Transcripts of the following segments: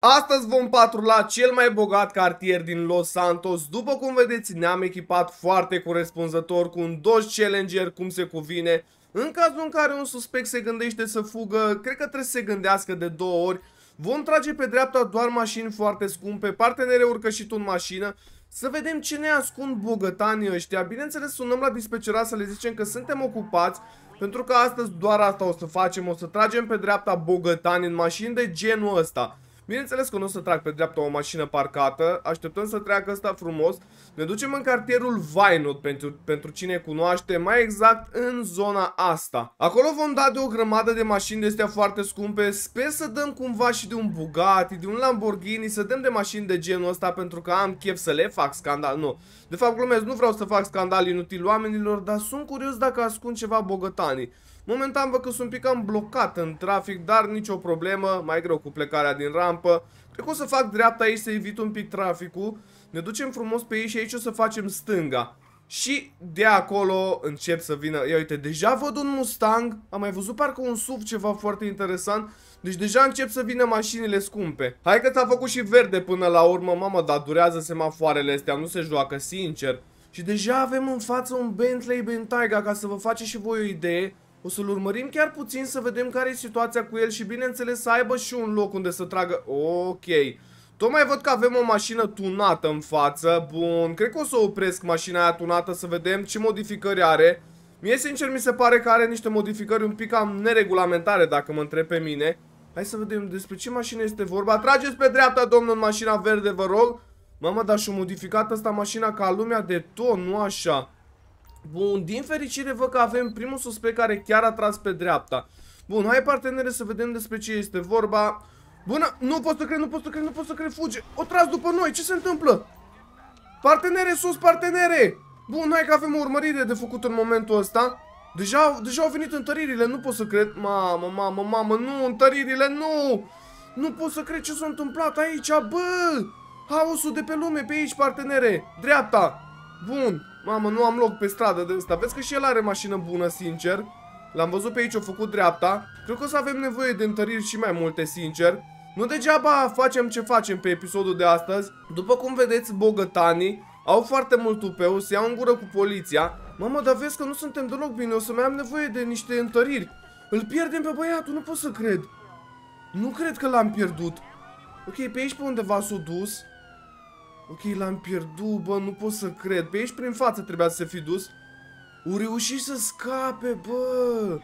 Astăzi vom patrula cel mai bogat cartier din Los Santos. După cum vedeți, ne-am echipat foarte corespunzător cu un Dodge Challenger, cum se cuvine. În cazul în care un suspect se gândește să fugă, cred că trebuie să se gândească de două ori. Vom trage pe dreapta doar mașini foarte scumpe, partenere urcă și tu în mașină. Să vedem ce ne ascund bogătanii ăștia. Bineînțeles, sunăm la dispecerat să le zicem că suntem ocupați, pentru că astăzi doar asta o să facem, o să tragem pe dreapta bogătani în mașini de genul ăsta. Bineînțeles că nu o să trag pe dreapta o mașină parcată, așteptăm să treacă asta frumos. Ne ducem în cartierul Vainut, pentru, pentru cine cunoaște, mai exact în zona asta. Acolo vom da de o grămadă de mașini de astea foarte scumpe, sper să dăm cumva și de un Bugatti, de un Lamborghini, să dăm de mașini de genul ăsta pentru că am chef să le fac scandal, nu. De fapt, glumesc, nu vreau să fac scandal inutil oamenilor, dar sunt curios dacă ascund ceva bogătanii. Momentan văd că sunt pic cam blocat în trafic, dar nicio problemă, mai greu cu plecarea din rampă. Cred că o să fac dreapta aici să evit un pic traficul. Ne ducem frumos pe aici și aici o să facem stânga. Și de acolo încep să vină, ia uite, deja văd un Mustang, am mai văzut parcă un SUV ceva foarte interesant, deci deja încep să vină mașinile scumpe. Hai că ți-a făcut și verde până la urmă, mamă, dar durează semafoarele astea, nu se joacă, sincer. Și deja avem în față un Bentley Bentayga, ca să vă faceți și voi o idee, o să-l urmărim chiar puțin să vedem care e situația cu el și bineînțeles să aibă și un loc unde să tragă... Ok. Tocmai văd că avem o mașină tunată în față. Bun, cred că o să opresc mașina aia tunată să vedem ce modificări are. Mie sincer mi se pare că are niște modificări un pic cam neregulamentare dacă mă întreb pe mine. Hai să vedem despre ce mașină este vorba. Trageți pe dreapta, domnul, în mașina verde, vă rog. Mamă, dar și-o modificat asta mașina ca lumea de tot, nu așa? Bun, din fericire văd că avem primul suspect care chiar a tras pe dreapta. Bun, hai partenere să vedem despre ce este vorba. Bună, nu pot să cred, nu pot să cred, nu pot să cred, fuge. O tras după noi, ce se întâmplă? Partenere sus, partenere! Bun, hai că avem o urmărire de făcut în momentul ăsta. Deja, deja au venit întăririle, nu pot să cred. Mamă, mamă, mamă, nu, întăririle, nu! Nu pot să cred ce s-a întâmplat aici, bă! Haosul de pe lume, pe aici, partenere! Dreapta! Bun, Mamă, nu am loc pe stradă de ăsta. Vezi că și el are mașină bună, sincer. L-am văzut pe aici, o făcut dreapta. Cred că o să avem nevoie de întăriri și mai multe, sincer. Nu degeaba facem ce facem pe episodul de astăzi. După cum vedeți, bogătanii au foarte mult tupeu, se iau în gură cu poliția. Mamă, dar vezi că nu suntem deloc bine, o să mai am nevoie de niște întăriri. Îl pierdem pe băiatul, nu pot să cred. Nu cred că l-am pierdut. Ok, pe aici pe undeva s o dus. Ok, l-am pierdut, bă, nu pot să cred. Pe aici prin față trebuia să se fi dus. O reușit să scape, bă!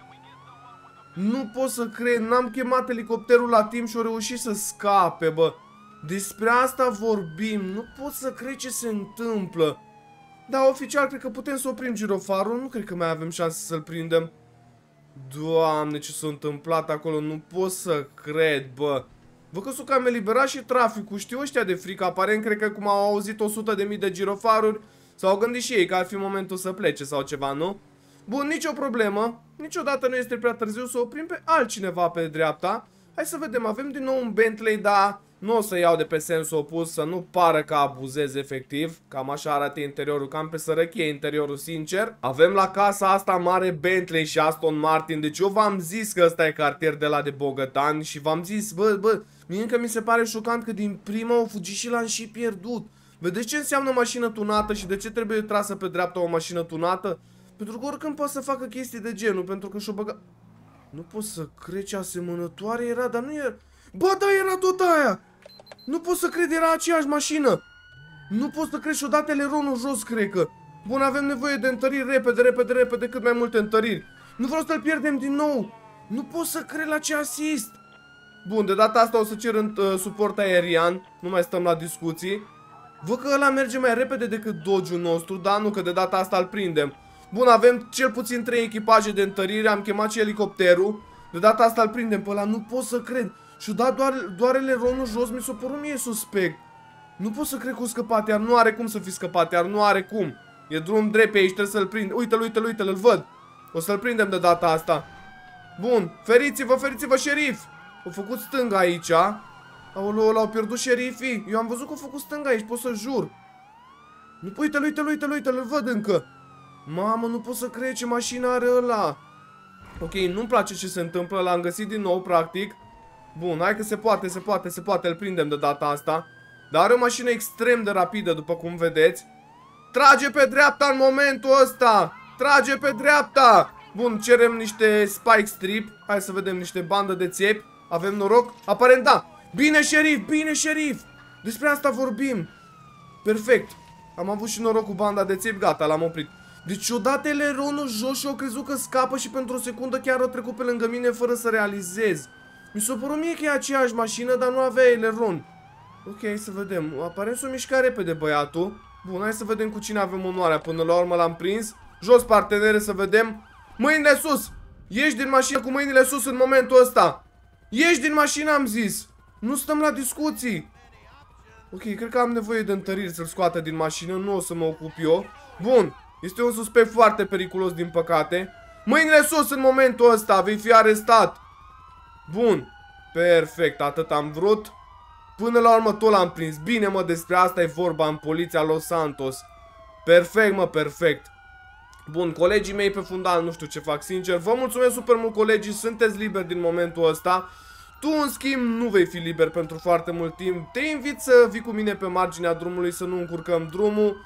Nu pot să cred, n-am chemat elicopterul la timp și o reușit să scape, bă. Despre asta vorbim, nu pot să cred ce se întâmplă. Da, oficial, cred că putem să oprim girofarul, nu cred că mai avem șanse să-l prindem. Doamne, ce s-a întâmplat acolo, nu pot să cred, bă. Vă că suca am eliberat și traficul, știu ăștia de frică, aparent cred că cum au auzit 100.000 de girofaruri, s-au gândit și ei că ar fi momentul să plece sau ceva, nu? Bun, nicio problemă, niciodată nu este prea târziu să oprim pe altcineva pe dreapta. Hai să vedem, avem din nou un Bentley, dar nu o să iau de pe sens opus, să nu pară că abuzez efectiv. Cam așa arată interiorul, cam pe sărăchie interiorul, sincer. Avem la casa asta mare Bentley și Aston Martin, deci eu v-am zis că ăsta e cartier de la de Bogătan și v-am zis, bă, bă, Mie încă mi se pare șocant că din prima o fugit și l-am și pierdut. Vedeți ce înseamnă mașină tunată și de ce trebuie trasă pe dreapta o mașină tunată? Pentru că oricând poate să facă chestii de genul, pentru că și-o băga... Nu pot să cred ce asemănătoare era, dar nu era... Bă, da, era tot aia! Nu pot să cred, era aceeași mașină! Nu pot să cred și-o dat eleronul jos, cred că. Bun, avem nevoie de întăriri repede, repede, repede, cât mai multe întăriri. Nu vreau să-l pierdem din nou! Nu pot să cred la ce asist! Bun, de data asta o să cer în uh, suport aerian, nu mai stăm la discuții. Văd că ăla merge mai repede decât doge nostru, dar nu, că de data asta îl prindem. Bun, avem cel puțin 3 echipaje de întărire, am chemat și elicopterul. De data asta îl prindem pe ăla, nu pot să cred. Și da, doar, doar eleronul jos mi s o părut mie suspect. Nu pot să cred că o scăpat, iar nu are cum să fi scăpat, iar nu are cum. E drum drept pe aici, trebuie să-l prind. Uite-l, uite-l, uite-l, îl văd. O să-l prindem de data asta. Bun, feriți-vă, feriți-vă, șerif! Au făcut stânga aici. Aoleu, l-au pierdut șerifii. Eu am văzut că au făcut stânga aici, pot să jur. Uite-l, uite-l, uite-l, uite-l, îl văd încă. Mamă, nu pot să cred ce mașina are ăla. Ok, nu-mi place ce se întâmplă, l-am găsit din nou, practic. Bun, hai că se poate, se poate, se poate, îl prindem de data asta. Dar are o mașină extrem de rapidă, după cum vedeți. Trage pe dreapta în momentul ăsta! Trage pe dreapta! Bun, cerem niște spike strip. Hai să vedem niște bandă de țepi. Avem noroc? Aparent da! Bine, șerif! Bine, șerif! Despre asta vorbim! Perfect! Am avut și noroc cu banda de țip, gata, l-am oprit. Deci odată eleronul jos și au crezut că scapă și pentru o secundă chiar a trecut pe lângă mine fără să realizez. Mi s-a părut mie că e aceeași mașină, dar nu avea eleron. Ok, să vedem. Aparent să o mișca repede băiatul. Bun, hai să vedem cu cine avem onoarea. Până la urmă l-am prins. Jos, partenere, să vedem. Mâinile sus! Ești din mașină cu mâinile sus în momentul ăsta! Ieși din mașină, am zis! Nu stăm la discuții! Ok, cred că am nevoie de întăriri să-l scoată din mașină, nu o să mă ocup eu. Bun, este un suspect foarte periculos, din păcate. Mâinile sus în momentul ăsta, vei fi arestat! Bun, perfect, atât am vrut. Până la urmă tot l-am prins. Bine, mă, despre asta e vorba în poliția Los Santos. Perfect, mă, perfect. Bun, colegii mei pe fundal, nu știu ce fac, sincer. Vă mulțumesc super mult, colegii, sunteți liberi din momentul ăsta. Tu, în schimb, nu vei fi liber pentru foarte mult timp. Te invit să vii cu mine pe marginea drumului, să nu încurcăm drumul.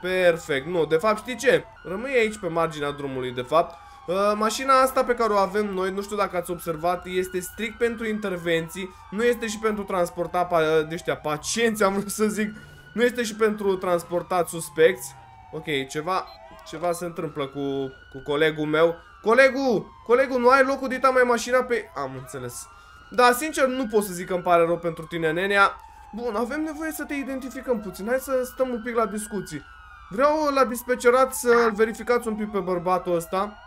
Perfect, nu, de fapt, știi ce? Rămâi aici pe marginea drumului, de fapt. Uh, mașina asta pe care o avem noi, nu știu dacă ați observat, este strict pentru intervenții, nu este și pentru transporta pa de ăștia pacienți, am vrut să zic, nu este și pentru transportat suspecți. Ok, ceva ceva se întâmplă cu, cu colegul meu. Colegul! Colegul, nu ai locul de mai mașina pe... Am înțeles. Da, sincer, nu pot să zic că îmi pare rău pentru tine, nenea. Bun, avem nevoie să te identificăm puțin. Hai să stăm un pic la discuții. Vreau la dispecerat să-l verificați un pic pe bărbatul ăsta.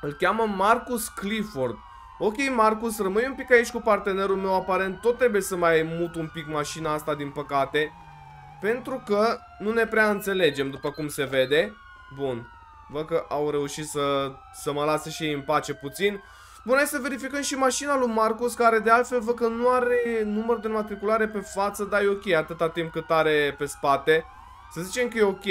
Îl cheamă Marcus Clifford. Ok, Marcus, rămâi un pic aici cu partenerul meu. Aparent tot trebuie să mai mut un pic mașina asta, din păcate. Pentru că nu ne prea înțelegem, după cum se vede. Bun. Văd că au reușit să, să mă lase și ei în pace puțin. Bun, hai să verificăm și mașina lui Marcus, care de altfel văd că nu are număr de matriculare pe față, dar e ok, atâta timp cât are pe spate. Să zicem că e ok.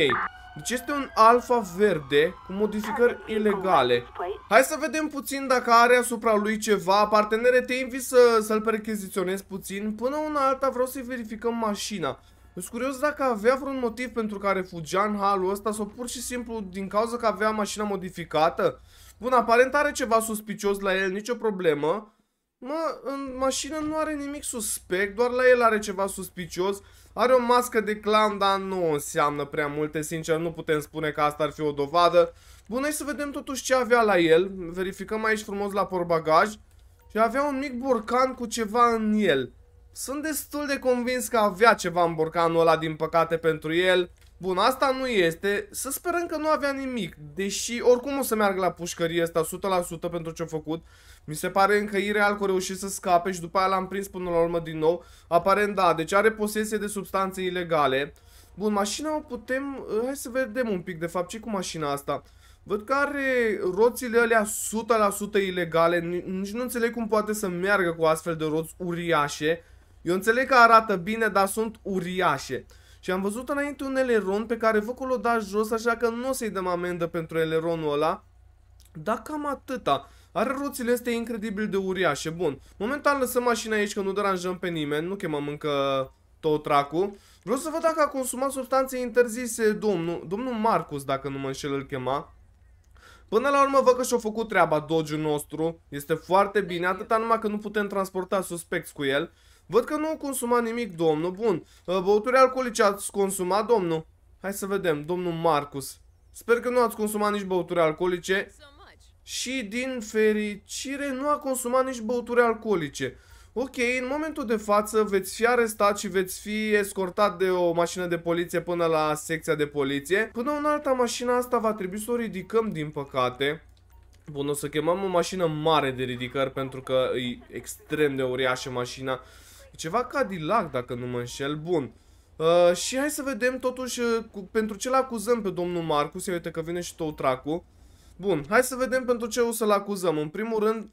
Deci este un alfa verde cu modificări ilegale. Hai să vedem puțin dacă are asupra lui ceva. Partenere, te invit să-l să, să puțin. Până una alta vreau să-i verificăm mașina. Sunt curios dacă avea vreun motiv pentru care fugea în halul ăsta sau pur și simplu din cauza că avea mașina modificată. Bun, aparent are ceva suspicios la el, nicio problemă. Mă, în mașină nu are nimic suspect, doar la el are ceva suspicios. Are o mască de clown, dar nu înseamnă prea multe, sincer, nu putem spune că asta ar fi o dovadă. Bun, hai să vedem totuși ce avea la el. Verificăm aici frumos la porbagaj. Și avea un mic borcan cu ceva în el. Sunt destul de convins că avea ceva în borcanul ăla, din păcate pentru el. Bun, asta nu este. Să sperăm că nu avea nimic, deși oricum o să meargă la pușcărie asta 100% pentru ce-a făcut. Mi se pare încă ireal că a reușit să scape și după aia l-am prins până la urmă din nou. Aparent da, deci are posesie de substanțe ilegale. Bun, mașina o putem... Eh, hai să vedem un pic de fapt ce cu mașina asta. Văd că are roțile alea 100% ilegale, nici nu înțeleg cum poate să meargă cu astfel de roți uriașe. Eu înțeleg că arată bine, dar sunt uriașe. Și am văzut înainte un eleron pe care vă l-o da jos, așa că nu o să-i dăm amendă pentru eleronul ăla. Da, cam atâta. Are roțile astea incredibil de uriașe. Bun. Momentan lăsăm mașina aici că nu deranjăm pe nimeni. Nu chemăm încă tot tracul. Vreau să văd dacă a consumat substanțe interzise domnul, domnul Marcus, dacă nu mă înșel îl chema. Până la urmă văd că și-a făcut treaba doge nostru. Este foarte bine, atâta numai că nu putem transporta suspecți cu el. Văd că nu a consumat nimic, domnul. Bun. Uh, băuturi alcoolice ați consumat, domnul? Hai să vedem. Domnul Marcus. Sper că nu ați consumat nici băuturi alcoolice. Și din fericire nu a consumat nici băuturi alcoolice. Ok, în momentul de față veți fi arestat și veți fi escortat de o mașină de poliție până la secția de poliție. Până în alta mașina asta va trebui să o ridicăm din păcate. Bun, o să chemăm o mașină mare de ridicări pentru că e extrem de uriașă mașina. E ceva Cadillac, dacă nu mă înșel. Bun. Uh, și hai să vedem totuși uh, cu, pentru ce-l acuzăm pe domnul Marcus. Ia uite că vine și tot tracul. Bun, hai să vedem pentru ce o să-l acuzăm. În primul rând,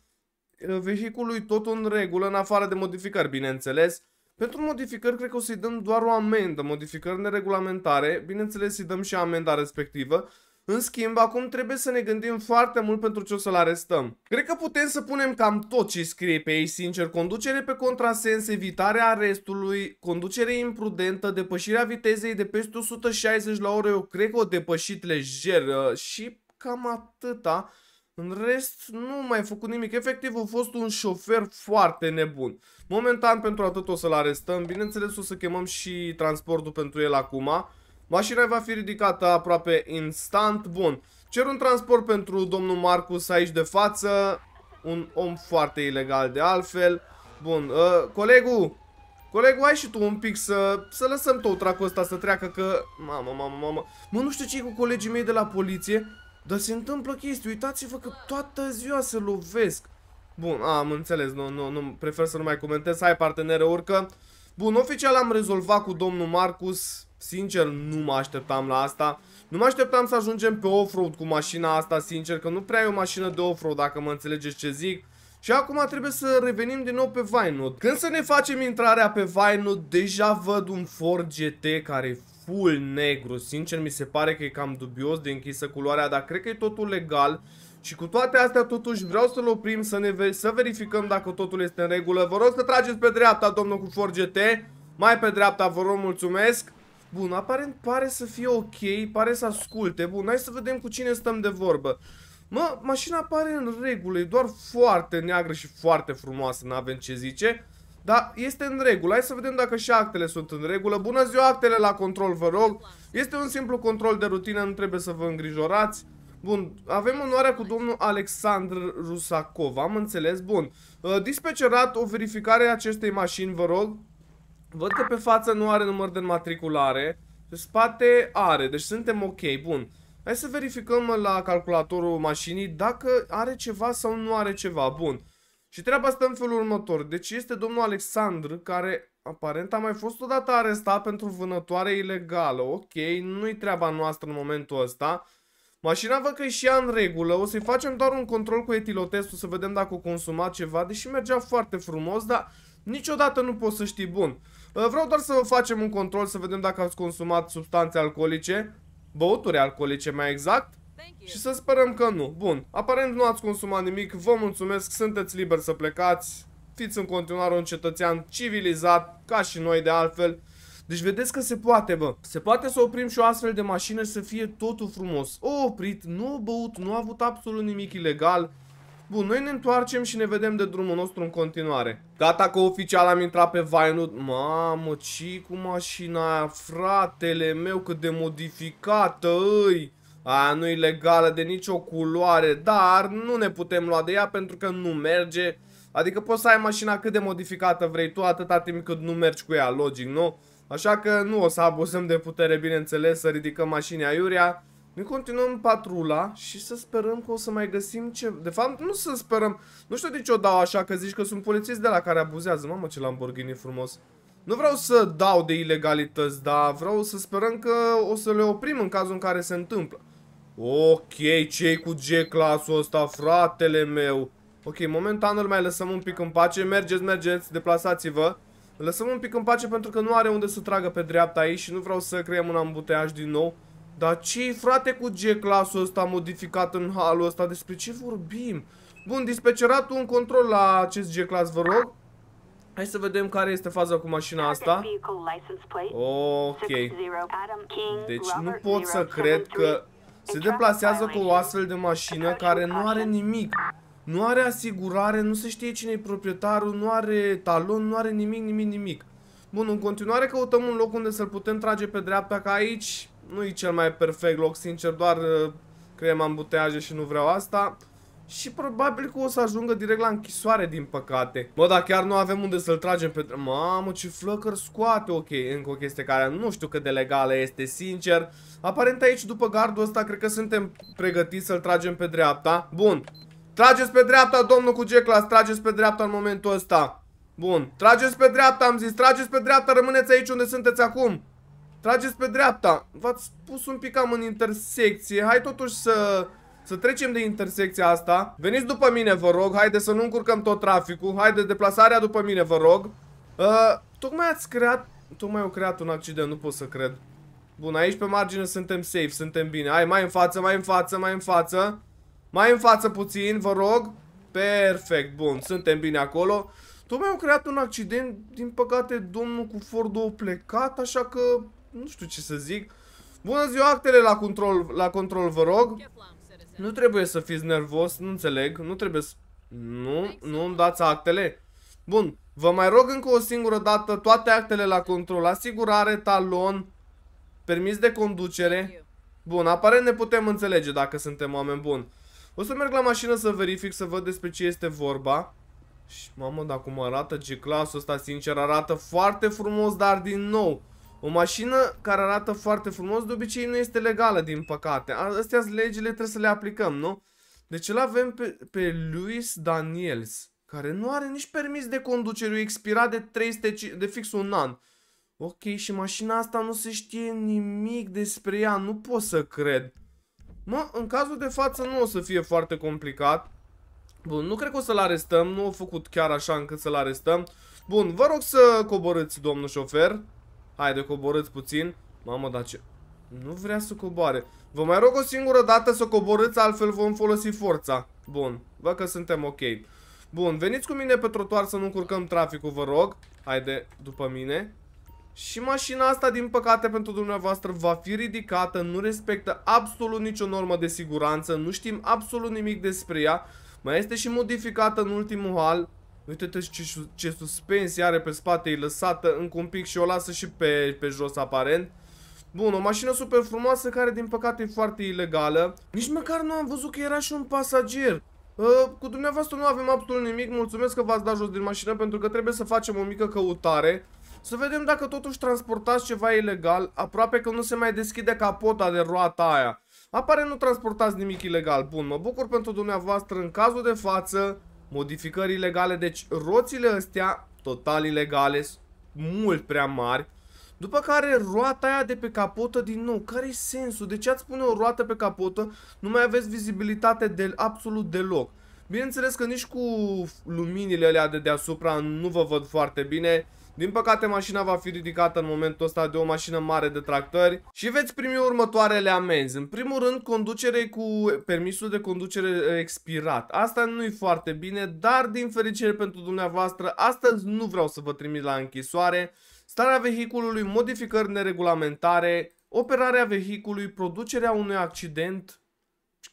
uh, vehiculul tot în regulă, în afară de modificări, bineînțeles. Pentru modificări, cred că o să-i dăm doar o amendă, modificări neregulamentare. Bineînțeles, îi dăm și amenda respectivă. În schimb, acum trebuie să ne gândim foarte mult pentru ce o să-l arestăm. Cred că putem să punem cam tot ce scrie pe ei, sincer. Conducere pe contrasens, evitarea arestului, conducere imprudentă, depășirea vitezei de peste 160 la oră. Eu cred că o depășit lejer uh, și cam atâta. În rest, nu mai făcut nimic. Efectiv, a fost un șofer foarte nebun. Momentan, pentru atât o să-l arestăm. Bineînțeles, o să chemăm și transportul pentru el acum. Mașina va fi ridicată aproape instant. Bun. Cer un transport pentru domnul Marcus aici de față. Un om foarte ilegal de altfel. Bun. Uh, colegul! Colegul, ai și tu un pic să, să lăsăm tot tracul ăsta să treacă că... Mamă, mamă, mamă. Mă, nu știu ce cu colegii mei de la poliție, dar se întâmplă chestii. Uitați-vă că toată ziua se lovesc. Bun, a, am înțeles, nu, nu, nu, prefer să nu mai comentez. Hai, partenere, urcă. Bun, oficial am rezolvat cu domnul Marcus Sincer, nu mă așteptam la asta. Nu mă așteptam să ajungem pe off-road cu mașina asta, sincer, că nu prea e o mașină de off-road, dacă mă înțelegeți ce zic. Și acum trebuie să revenim din nou pe Vainut. Când să ne facem intrarea pe Vainut, deja văd un Ford GT care e full negru. Sincer, mi se pare că e cam dubios de închisă culoarea, dar cred că e totul legal. Și cu toate astea, totuși, vreau să-l oprim, să, ne ve să verificăm dacă totul este în regulă. Vă rog să trageți pe dreapta, domnul cu Ford GT. Mai pe dreapta, vă rog, mulțumesc. Bun, aparent pare să fie ok, pare să asculte. Bun, hai să vedem cu cine stăm de vorbă. Mă, mașina pare în regulă, e doar foarte neagră și foarte frumoasă, n-avem ce zice. Dar este în regulă, hai să vedem dacă și actele sunt în regulă. Bună ziua, actele la control, vă rog. Este un simplu control de rutină, nu trebuie să vă îngrijorați. Bun, avem onoarea cu domnul Alexandr Rusakov, am înțeles, bun. Uh, dispecerat o verificare a acestei mașini, vă rog. Văd că pe față nu are număr de matriculare. Pe spate are, deci suntem ok, bun. Hai să verificăm la calculatorul mașinii dacă are ceva sau nu are ceva, bun. Și treaba stă în felul următor. Deci este domnul Alexandru care aparent a mai fost odată arestat pentru vânătoare ilegală. Ok, nu-i treaba noastră în momentul ăsta. Mașina văd că e și ea în regulă, o să-i facem doar un control cu etilotestul să vedem dacă o consuma ceva, deși mergea foarte frumos, dar niciodată nu poți să știi bun. Vreau doar să vă facem un control să vedem dacă ați consumat substanțe alcoolice, băuturi alcoolice mai exact, și să sperăm că nu. Bun, aparent nu ați consumat nimic, vă mulțumesc, sunteți liberi să plecați, fiți în continuare un cetățean civilizat, ca și noi de altfel. Deci vedeți că se poate, bă. Se poate să oprim și o astfel de mașină să fie totul frumos. O oprit, nu a băut, nu a avut absolut nimic ilegal, Bun, noi ne întoarcem și ne vedem de drumul nostru în continuare. Gata că oficial am intrat pe Vainut. Mamă, ce cu mașina aia, fratele meu, cât de modificată, îi! Aia nu-i legală de nicio culoare, dar nu ne putem lua de ea pentru că nu merge. Adică poți să ai mașina cât de modificată vrei tu, atâta timp cât nu mergi cu ea, logic, nu? Așa că nu o să abuzăm de putere, bineînțeles, să ridicăm mașina iuria. Ne continuăm patrula și să sperăm că o să mai găsim ce... De fapt, nu să sperăm. Nu știu de ce o dau așa, că zici că sunt polițiști de la care abuzează. Mamă, ce Lamborghini frumos. Nu vreau să dau de ilegalități, dar vreau să sperăm că o să le oprim în cazul în care se întâmplă. Ok, ce cu G-clasul ăsta, fratele meu? Ok, momentan îl mai lăsăm un pic în pace. Mergeți, mergeți, deplasați-vă. Lăsăm un pic în pace pentru că nu are unde să tragă pe dreapta aici și nu vreau să creăm un ambuteaj din nou. Dar ce frate cu G-clasul ăsta modificat în halul ăsta? Despre ce vorbim? Bun, dispeceratul un control la acest G-class, vă rog. Hai să vedem care este faza cu mașina asta. Ok. Deci nu pot să cred că se deplasează cu o astfel de mașină care nu are nimic. Nu are asigurare, nu se știe cine e proprietarul, nu are talon, nu are nimic, nimic, nimic. Bun, în continuare căutăm un loc unde să-l putem trage pe dreapta, ca aici nu e cel mai perfect loc, sincer, doar uh, creăm ambuteiaje și nu vreau asta. Și probabil că o să ajungă direct la închisoare, din păcate. Bă, dar chiar nu avem unde să-l tragem pe... Mamă, ce flăcăr scoate, ok, încă o chestie care nu știu cât de legală este, sincer. Aparent aici, după gardul ăsta, cred că suntem pregătiți să-l tragem pe dreapta. Bun. Trageți pe dreapta, domnul cu geclas, trageți pe dreapta în momentul ăsta. Bun. Trageți pe dreapta, am zis, trageți pe dreapta, rămâneți aici unde sunteți acum. Trageți pe dreapta. V-ați pus un pic cam în intersecție. Hai totuși să... Să trecem de intersecția asta. Veniți după mine, vă rog. Haide să nu încurcăm tot traficul. Haide, deplasarea după mine, vă rog. Uh, tocmai ați creat... Tocmai au creat un accident, nu pot să cred. Bun, aici pe margine suntem safe, suntem bine. Hai, mai în față, mai în față, mai în față. Mai în față puțin, vă rog. Perfect, bun, suntem bine acolo. Tocmai au creat un accident, din păcate domnul cu Ford a plecat, așa că nu știu ce să zic. Bună ziua, actele la control, la control vă rog. Nu trebuie să fiți nervos, nu înțeleg, nu trebuie să... Nu, nu îmi dați actele. Bun, vă mai rog încă o singură dată toate actele la control. Asigurare, talon, permis de conducere. Bun, aparent ne putem înțelege dacă suntem oameni buni. O să merg la mașină să verific, să văd despre ce este vorba. Și mamă, dacă mă arată G-Class ăsta, sincer, arată foarte frumos, dar din nou... O mașină care arată foarte frumos de obicei nu este legală, din păcate. Astea sunt legile, trebuie să le aplicăm, nu? Deci îl avem pe, pe Luis Daniels, care nu are nici permis de conducere, expirat de, 300, de fix un an. Ok, și mașina asta nu se știe nimic despre ea, nu pot să cred. Mă, în cazul de față nu o să fie foarte complicat. Bun, nu cred că o să-l arestăm, nu a făcut chiar așa încât să-l arestăm. Bun, vă rog să coborâți, domnul șofer. Hai de coborâți puțin. Mamă, dar ce... Nu vrea să coboare. Vă mai rog o singură dată să coborâți, altfel vom folosi forța. Bun, vă că suntem ok. Bun, veniți cu mine pe trotuar să nu încurcăm traficul, vă rog. Haide, după mine. Și mașina asta, din păcate pentru dumneavoastră, va fi ridicată, nu respectă absolut nicio normă de siguranță, nu știm absolut nimic despre ea. Mai este și modificată în ultimul hal, Uite-te ce, ce suspensie are pe spate, e lăsată încă un pic și o lasă și pe, pe jos aparent. Bun, o mașină super frumoasă care din păcate e foarte ilegală. Nici măcar nu am văzut că era și un pasager. Uh, cu dumneavoastră nu avem absolut nimic, mulțumesc că v-ați dat jos din mașină pentru că trebuie să facem o mică căutare. Să vedem dacă totuși transportați ceva ilegal, aproape că nu se mai deschide capota de roata aia. Apare nu transportați nimic ilegal, bun, mă bucur pentru dumneavoastră în cazul de față modificări ilegale, deci roțile astea total ilegale, mult prea mari. După care roata aia de pe capotă din nou, care-i sensul? De ce ați pune o roată pe capotă? Nu mai aveți vizibilitate de absolut deloc. Bineînțeles că nici cu luminile alea de deasupra nu vă văd foarte bine, din păcate mașina va fi ridicată în momentul ăsta de o mașină mare de tractări și veți primi următoarele amenzi. În primul rând, conducere cu permisul de conducere expirat. Asta nu e foarte bine, dar din fericire pentru dumneavoastră, astăzi nu vreau să vă trimit la închisoare. Starea vehiculului, modificări neregulamentare, operarea vehiculului, producerea unui accident,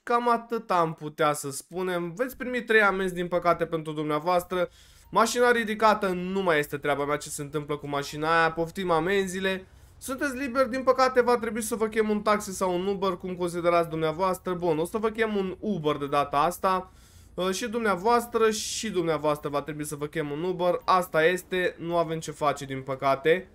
cam atât am putea să spunem. Veți primi 3 amenzi din păcate pentru dumneavoastră. Mașina ridicată nu mai este treaba mea ce se întâmplă cu mașina aia, poftim amenziile. Sunteți liberi, din păcate va trebui să vă chem un taxi sau un Uber, cum considerați dumneavoastră. Bun, o să vă chem un Uber de data asta. Uh, și dumneavoastră, și dumneavoastră va trebui să vă chem un Uber. Asta este, nu avem ce face din păcate.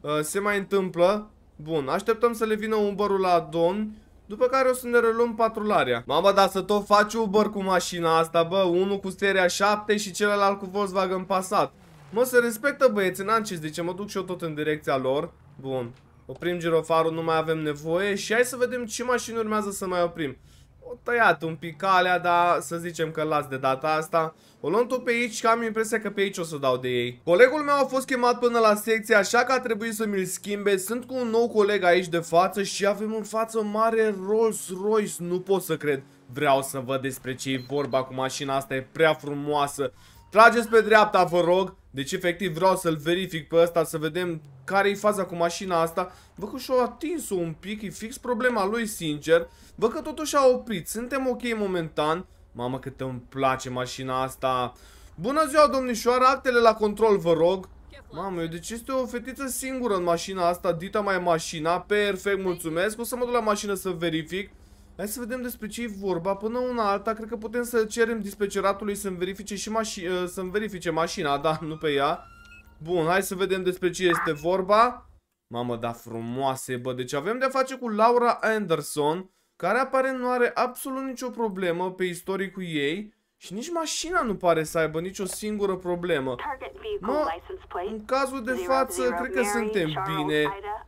Uh, se mai întâmplă. Bun, așteptăm să le vină Uber-ul la domn. După care o să ne reluăm patrularea. Mama, dar să tot faci Uber cu mașina asta, bă. Unul cu seria 7 și celălalt cu Volkswagen Passat. Mă, se respectă băieți, n-am ce zice. Mă duc și eu tot în direcția lor. Bun. Oprim girofarul, nu mai avem nevoie și hai să vedem ce mașini urmează să mai oprim o tăiat un pic alea, dar să zicem că las de data asta. O luăm tot pe aici, că am impresia că pe aici o să dau de ei. Colegul meu a fost chemat până la secție, așa că a trebuit să mi-l schimbe. Sunt cu un nou coleg aici de față și avem în față mare Rolls-Royce, nu pot să cred. Vreau să văd despre ce e vorba cu mașina asta, e prea frumoasă. Trageți pe dreapta, vă rog. Deci, efectiv, vreau să-l verific pe ăsta, să vedem care e faza cu mașina asta. Văd că și o atins un pic, e fix problema lui, sincer. Văd că totuși a oprit, suntem ok momentan. Mamă cât îmi place mașina asta. Bună ziua, domnișoară, actele la control, vă rog. Mamă, eu deci este o fetiță singură în mașina asta, Dita mai e mașina, perfect, mulțumesc. O să mă duc la mașină să verific. Hai să vedem despre ce e vorba. Până una alta, cred că putem să cerem dispeceratului să-mi verifice și să verifice mașina, da, nu pe ea. Bun, hai să vedem despre ce este vorba. Mamă, da frumoase, bă. Deci avem de-a face cu Laura Anderson, care aparent nu are absolut nicio problemă pe istoricul ei. Și nici mașina nu pare să aibă nicio singură problemă. Mă, în cazul de față, cred că suntem bine.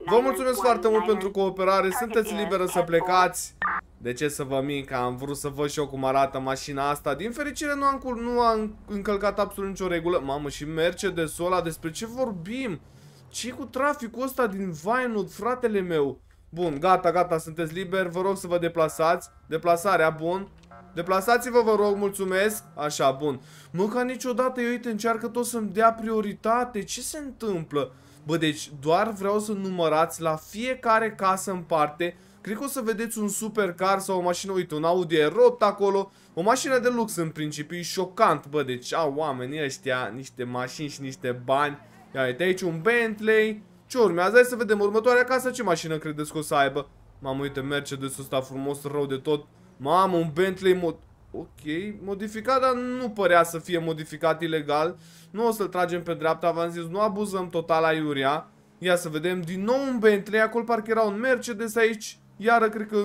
Vă mulțumesc foarte mult pentru cooperare, sunteți liberă să plecați. De ce să vă mint, am vrut să văd și eu cum arată mașina asta. Din fericire nu am, nu am încălcat absolut nicio regulă. Mamă, și merge de sola, despre ce vorbim? ce cu traficul ăsta din Vinewood, fratele meu? Bun, gata, gata, sunteți liberi, vă rog să vă deplasați. Deplasarea, bun. Deplasați-vă, vă rog, mulțumesc. Așa, bun. Mă, ca niciodată, eu uite, încearcă tot să-mi dea prioritate. Ce se întâmplă? Bă, deci doar vreau să numărați la fiecare casă în parte. Cred că o să vedeți un supercar sau o mașină, uite, un Audi R8 acolo. O mașină de lux în principiu, e șocant, bă, deci au oamenii ăștia niște mașini și niște bani. Ia uite aici un Bentley. Ce urmează? Hai să vedem următoarea casă, ce mașină credeți că o să aibă? Mamă, uite, Mercedes ăsta frumos, rău de tot. Mamă, un Bentley mod... Ok, modificat, dar nu părea să fie modificat ilegal. Nu o să-l tragem pe dreapta, v-am zis, nu abuzăm total aiurea. Ia să vedem, din nou un Bentley, acolo parcă era un Mercedes aici. Iară, cred că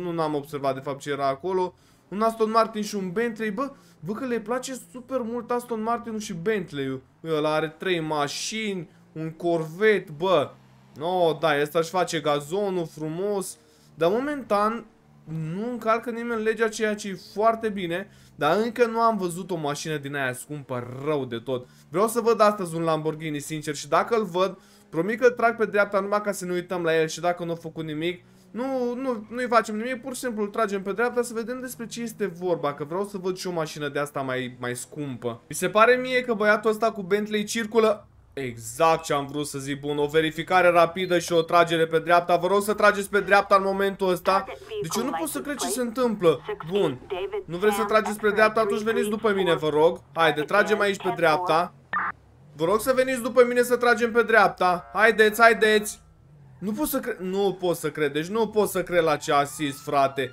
nu n-am observat de fapt ce era acolo. Un Aston Martin și un Bentley, bă, bă că le place super mult Aston Martin și Bentley-ul. are trei mașini, un Corvette, bă. No, da, ăsta își face gazonul frumos. Dar momentan nu încalcă nimeni legea, ceea ce e foarte bine, dar încă nu am văzut o mașină din aia scumpă rău de tot. Vreau să văd astăzi un Lamborghini, sincer, și dacă îl văd, promit că trag pe dreapta numai ca să ne uităm la el și dacă nu a făcut nimic, nu, nu, nu-i facem nimic, pur și simplu îl tragem pe dreapta să vedem despre ce este vorba, că vreau să văd și o mașină de asta mai, mai scumpă. Mi se pare mie că băiatul ăsta cu Bentley circulă... Exact ce am vrut să zic, bun. O verificare rapidă și o tragere pe dreapta. Vă rog să trageți pe dreapta în momentul ăsta. Deci eu nu pot să cred ce păi. se întâmplă. Bun. Nu vreți să trageți pe dreapta, atunci veniți după mine, vă rog. Haide, tragem aici pe dreapta. Vă rog să veniți după mine să tragem pe dreapta. Haideți, haideți. Nu pot să cred, nu pot să cred, deci nu pot să cred la ce zis, frate.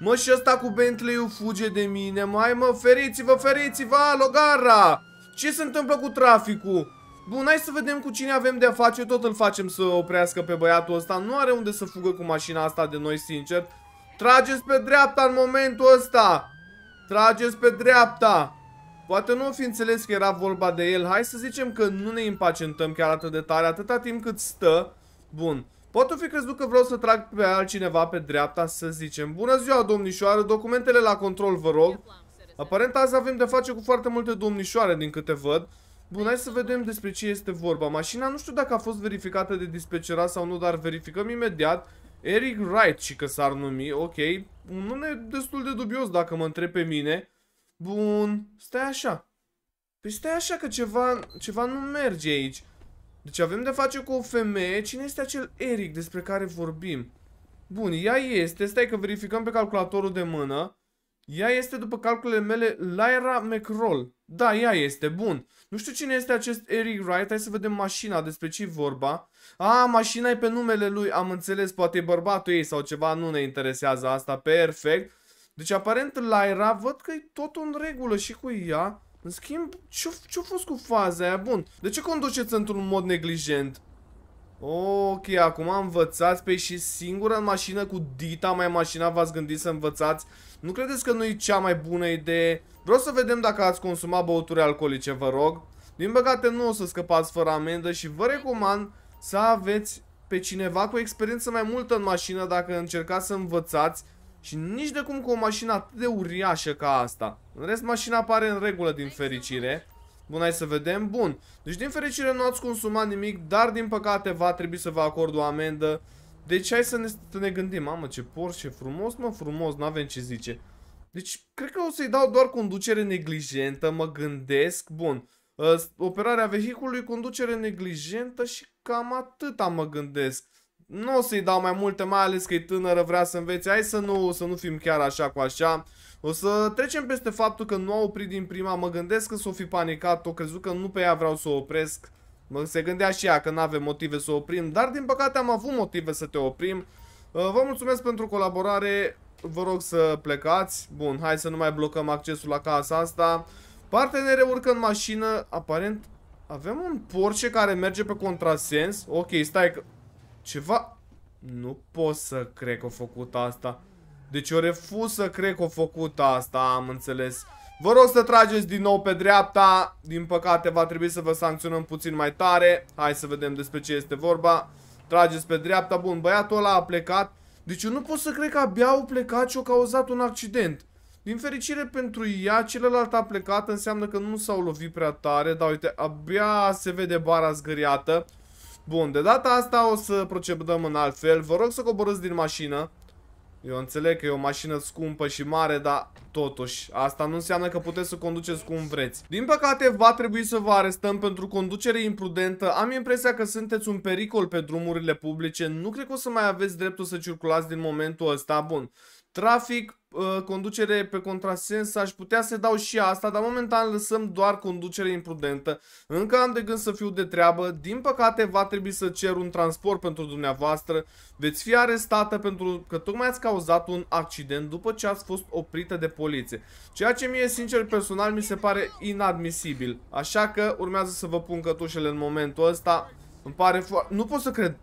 Mă, și ăsta cu bentley fuge de mine, mai mă, feriți-vă, feriți-vă, gara! Ce se întâmplă cu traficul? Bun, hai să vedem cu cine avem de-a face, tot îl facem să oprească pe băiatul ăsta. Nu are unde să fugă cu mașina asta de noi, sincer. Trageți pe dreapta în momentul ăsta! Trageți pe dreapta! Poate nu o fi înțeles că era vorba de el. Hai să zicem că nu ne impacientăm chiar atât de tare, atâta timp cât stă. Bun. Poate o fi crezut că vreau să trag pe altcineva pe dreapta, să zicem. Bună ziua, domnișoară, documentele la control, vă rog. Aparent azi avem de face cu foarte multe domnișoare, din câte văd. Bun, hai să vedem despre ce este vorba. Mașina nu știu dacă a fost verificată de dispecera sau nu, dar verificăm imediat. Eric Wright și că s-ar numi, ok. Un nume destul de dubios dacă mă întreb pe mine. Bun, stai așa. Păi stai așa că ceva, ceva nu merge aici. Deci avem de face cu o femeie. Cine este acel Eric despre care vorbim? Bun, ea este. Stai că verificăm pe calculatorul de mână. Ea este, după calculele mele, Lyra McRoll. Da, ea este, bun. Nu știu cine este acest Eric Wright, hai să vedem mașina, despre ce vorba. A, mașina e pe numele lui, am înțeles, poate e bărbatul ei sau ceva, nu ne interesează asta, perfect. Deci aparent Lyra, văd că e tot în regulă și cu ea. În schimb, ce-a fost cu faza aia? Bun, de ce conduceți într-un mod neglijent? Ok, acum învățați pe și singura în mașină cu Dita mai mașina v-ați gândit să învățați. Nu credeți că nu e cea mai bună idee? Vreau să vedem dacă ați consumat băuturi alcoolice, vă rog. Din păcate nu o să scăpați fără amendă și vă recomand să aveți pe cineva cu experiență mai multă în mașină dacă încercați să învățați și nici de cum cu o mașină atât de uriașă ca asta. În rest, mașina pare în regulă din fericire. Bun, hai să vedem. Bun. Deci, din fericire, nu ați consumat nimic, dar, din păcate, va trebui să vă acord o amendă. Deci, hai să ne, să ne gândim. Mamă, ce porc, ce frumos, mă, frumos, n-avem ce zice. Deci, cred că o să-i dau doar conducere neglijentă, mă gândesc. Bun. Uh, operarea vehiculului, conducere neglijentă și cam atâta mă gândesc. Nu o să-i dau mai multe, mai ales că e tânără, vrea să învețe. Hai să nu, să nu fim chiar așa cu așa. O să trecem peste faptul că nu a oprit din prima, mă gândesc că s-o fi panicat, o crezut că nu pe ea vreau să o opresc. Mă, se gândea și ea că nu avem motive să o oprim, dar din păcate am avut motive să te oprim. Uh, vă mulțumesc pentru colaborare, vă rog să plecați. Bun, hai să nu mai blocăm accesul la casa asta. Partenere urcă în mașină, aparent avem un Porsche care merge pe contrasens. Ok, stai că... Ceva... Nu pot să cred că a făcut asta. Deci eu refuz să cred că o făcut asta, am înțeles. Vă rog să trageți din nou pe dreapta. Din păcate va trebui să vă sancționăm puțin mai tare. Hai să vedem despre ce este vorba. Trageți pe dreapta. Bun, băiatul ăla a plecat. Deci eu nu pot să cred că abia au plecat și au cauzat un accident. Din fericire pentru ea, celălalt a plecat, înseamnă că nu s-au lovit prea tare, dar uite, abia se vede bara zgâriată. Bun, de data asta o să procedăm în alt fel. Vă rog să coborâți din mașină. Eu înțeleg că e o mașină scumpă și mare, dar totuși, asta nu înseamnă că puteți să conduceți cu un Din păcate, va trebui să vă arestăm pentru conducere imprudentă. Am impresia că sunteți un pericol pe drumurile publice. Nu cred că o să mai aveți dreptul să circulați din momentul ăsta. Bun. Trafic, uh, conducere pe contrasens, aș putea să dau și asta, dar momentan lăsăm doar conducere imprudentă. Încă am de gând să fiu de treabă, din păcate va trebui să cer un transport pentru dumneavoastră. Veți fi arestată pentru că tocmai ați cauzat un accident după ce ați fost oprită de poliție. Ceea ce mie, sincer, personal, mi se pare inadmisibil. Așa că urmează să vă pun cătușele în momentul ăsta. Îmi pare foarte... Nu pot să cred!